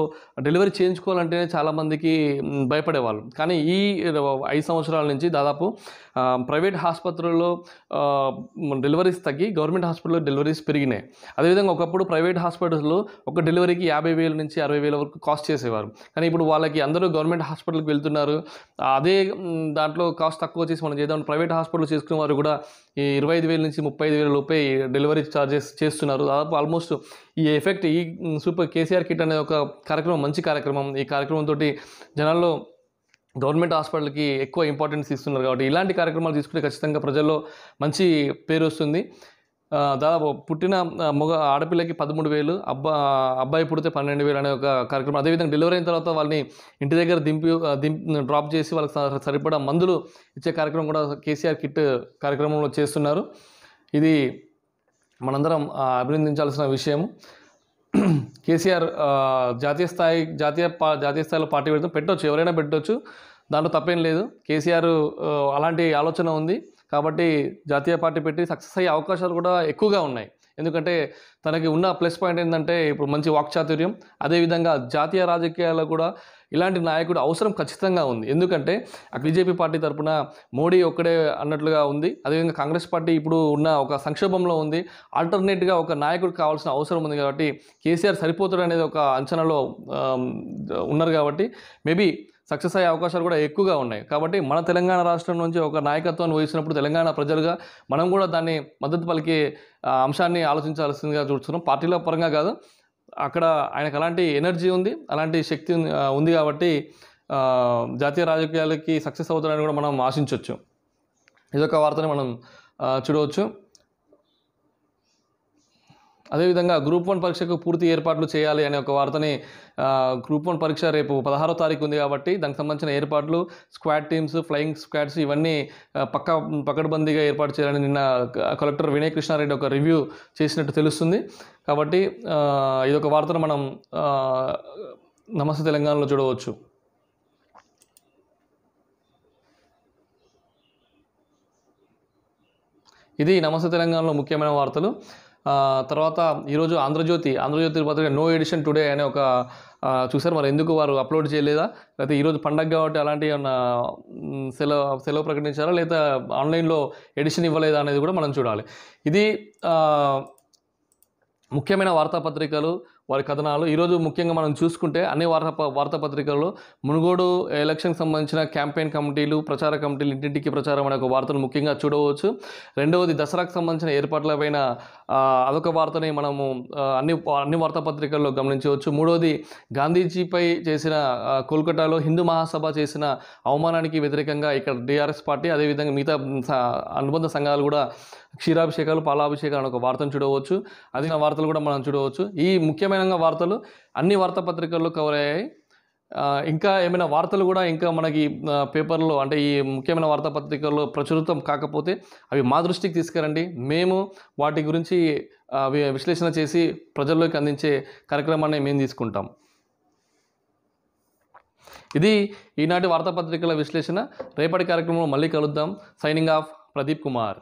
S1: డెలివరీ చేయించుకోవాలంటేనే చాలామందికి భయపడేవాళ్ళు కానీ ఈ ఐదు సంవత్సరాల నుంచి దాదాపు ప్రైవేట్ హాస్పత్రుల్లో డెలివరీస్ తగ్గి గవర్నమెంట్ హాస్పిటల్లో డెలివరీస్ పెరిగినాయి అదేవిధంగా ఒకప్పుడు ప్రైవేట్ హాస్పిటల్ హాస్పిటల్స్లో ఒక డెలివరీకి యాభై వేల నుంచి అరవై వేల వరకు కాస్ట్ చేసేవారు కానీ ఇప్పుడు వాళ్ళకి అందరూ గవర్నమెంట్ హాస్పిటల్కి వెళ్తున్నారు అదే దాంట్లో కాస్ట్ తక్కువ చేసి మనం చేద్దాం ప్రైవేట్ హాస్పిటల్ చేసుకునే వారు కూడా ఈ ఇరవై ఐదు వేల నుంచి ముప్పై ఐదు వేల లోపే డెలివరీ ఛార్జెస్ చేస్తున్నారు దాదాపు ఆల్మోస్ట్ ఈ ఎఫెక్ట్ ఈ సూపర్ కేసీఆర్ కిట్ అనే ఒక కార్యక్రమం మంచి కార్యక్రమం ఈ కార్యక్రమంతో జనాల్లో గవర్నమెంట్ హాస్పిటల్కి ఎక్కువ ఇంపార్టెన్స్ ఇస్తున్నారు కాబట్టి ఇలాంటి కార్యక్రమాలు తీసుకుంటే ఖచ్చితంగా ప్రజల్లో మంచి పేరు వస్తుంది దాదాపు పుట్టిన మగ ఆడపిల్లకి పదమూడు వేలు అబ్బా అబ్బాయి పుడితే పన్నెండు వేలు అనే ఒక కార్యక్రమం అదేవిధంగా డెలివరీ అయిన తర్వాత వాళ్ళని ఇంటి దగ్గర దింపి దింపి డ్రాప్ చేసి వాళ్ళకి సరిపడా మందులు ఇచ్చే కార్యక్రమం కూడా కేసీఆర్ కిట్ కార్యక్రమంలో చేస్తున్నారు ఇది మనందరం అభినందించాల్సిన విషయం కేసీఆర్ జాతీయ స్థాయి జాతీయ పా జాతీయ స్థాయిలో పార్టీ పెడతాం పెట్టవచ్చు ఎవరైనా పెట్టవచ్చు దాంట్లో తప్పేం లేదు కేసీఆర్ అలాంటి ఆలోచన ఉంది కాబట్టి జాతీయ పార్టీ పెట్టి సక్సెస్ అయ్యే అవకాశాలు కూడా ఎక్కువగా ఉన్నాయి ఎందుకంటే తనకి ఉన్న ప్లస్ పాయింట్ ఏంటంటే ఇప్పుడు మంచి వాక్చాతుర్యం అదేవిధంగా జాతీయ రాజకీయాల్లో కూడా ఇలాంటి నాయకుడు అవసరం ఖచ్చితంగా ఉంది ఎందుకంటే బీజేపీ పార్టీ తరఫున మోడీ ఒక్కడే అన్నట్లుగా ఉంది అదేవిధంగా కాంగ్రెస్ పార్టీ ఇప్పుడు ఉన్న ఒక సంక్షోభంలో ఉంది ఆల్టర్నేట్గా ఒక నాయకుడు కావాల్సిన అవసరం ఉంది కాబట్టి కేసీఆర్ సరిపోతాడు అనేది ఒక అంచనాలో ఉన్నారు కాబట్టి మేబీ సక్సెస్ అయ్యే అవకాశాలు కూడా ఎక్కువగా ఉన్నాయి కాబట్టి మన తెలంగాణ రాష్ట్రం నుంచి ఒక నాయకత్వాన్ని వహిస్తున్నప్పుడు తెలంగాణ ప్రజలుగా మనం కూడా దాన్ని మద్దతు పలికే అంశాన్ని ఆలోచించాల్సిందిగా చూస్తున్నాం పార్టీలో పరంగా కాదు అక్కడ ఆయనకు అలాంటి ఎనర్జీ ఉంది అలాంటి శక్తి ఉంది కాబట్టి జాతీయ రాజకీయాలకి సక్సెస్ అవుతారని కూడా మనం ఆశించవచ్చు ఇదొక వార్తని మనం చూడవచ్చు అదేవిధంగా గ్రూప్ వన్ పరీక్షకు పూర్తి ఏర్పాట్లు చేయాలి అనే ఒక వార్తని గ్రూప్ వన్ పరీక్ష రేపు పదహారో తారీఖు ఉంది కాబట్టి దానికి సంబంధించిన ఏర్పాట్లు స్క్వాడ్ టీమ్స్ ఫ్లయింగ్ స్క్వాడ్స్ ఇవన్నీ పక్క పకడ్బందీగా ఏర్పాటు చేయాలని నిన్న కలెక్టర్ వినయ్ కృష్ణారెడ్డి ఒక రివ్యూ చేసినట్టు తెలుస్తుంది కాబట్టి ఇదొక వార్తను మనం నమస్తే తెలంగాణలో చూడవచ్చు ఇది నమస్తే తెలంగాణలో ముఖ్యమైన వార్తలు తర్వాత ఈరోజు ఆంధ్రజ్యోతి ఆంధ్రజ్యోతి పత్రిక నో ఎడిషన్ టుడే అనే ఒక చూసారు మరి ఎందుకు వారు అప్లోడ్ చేయలేదా లేకపోతే ఈరోజు పండగ కాబట్టి అలాంటి ఏమన్నా సెలవు సెలవు ప్రకటించారా లేదా ఆన్లైన్లో ఎడిషన్ ఇవ్వలేదా అనేది కూడా మనం చూడాలి ఇది ముఖ్యమైన వార్తాపత్రికలు వారి కథనాలు ఈరోజు ముఖ్యంగా మనం చూసుకుంటే అన్ని వార్తా వార్తాపత్రికల్లో మునుగోడు ఎలక్షన్కి సంబంధించిన క్యాంపెయిన్ కమిటీలు ప్రచార కమిటీలు ఇంటింటికి ప్రచారం అనే ఒక వార్తను ముఖ్యంగా చూడవచ్చు రెండవది దసరాకు సంబంధించిన ఏర్పాట్లపైన అదొక వార్తని మనము అన్ని అన్ని వార్తాపత్రికల్లో గమనించవచ్చు మూడవది గాంధీజీపై చేసిన కోల్కతాలో హిందూ మహాసభ చేసిన అవమానానికి వ్యతిరేకంగా ఇక్కడ డిఆర్ఎస్ పార్టీ అదేవిధంగా మిగతా అనుబంధ సంఘాలు కూడా క్షీరాభిషేకాలు పాలాభిషేకాలు అనే ఒక వార్తను చూడవచ్చు అదే వార్తలు కూడా మనం చూడవచ్చు ఈ ముఖ్యమైన ప్రధానమైన వార్తలు అన్ని వార్తాపత్రికల్లో కవర్ అయ్యాయి ఇంకా ఏమైనా వార్తలు కూడా ఇంకా మనకి పేపర్లో అంటే ఈ ముఖ్యమైన వార్తాపత్రికల్లో ప్రచురితం కాకపోతే అవి మా దృష్టికి తీసుకురండి మేము వాటి గురించి అవి విశ్లేషణ చేసి ప్రజల్లోకి అందించే కార్యక్రమాన్ని మేము తీసుకుంటాం ఇది ఈనాటి వార్తాపత్రికల విశ్లేషణ రేపటి కార్యక్రమంలో మళ్ళీ కలుద్దాం సైనింగ్ ఆఫ్ ప్రదీప్ కుమార్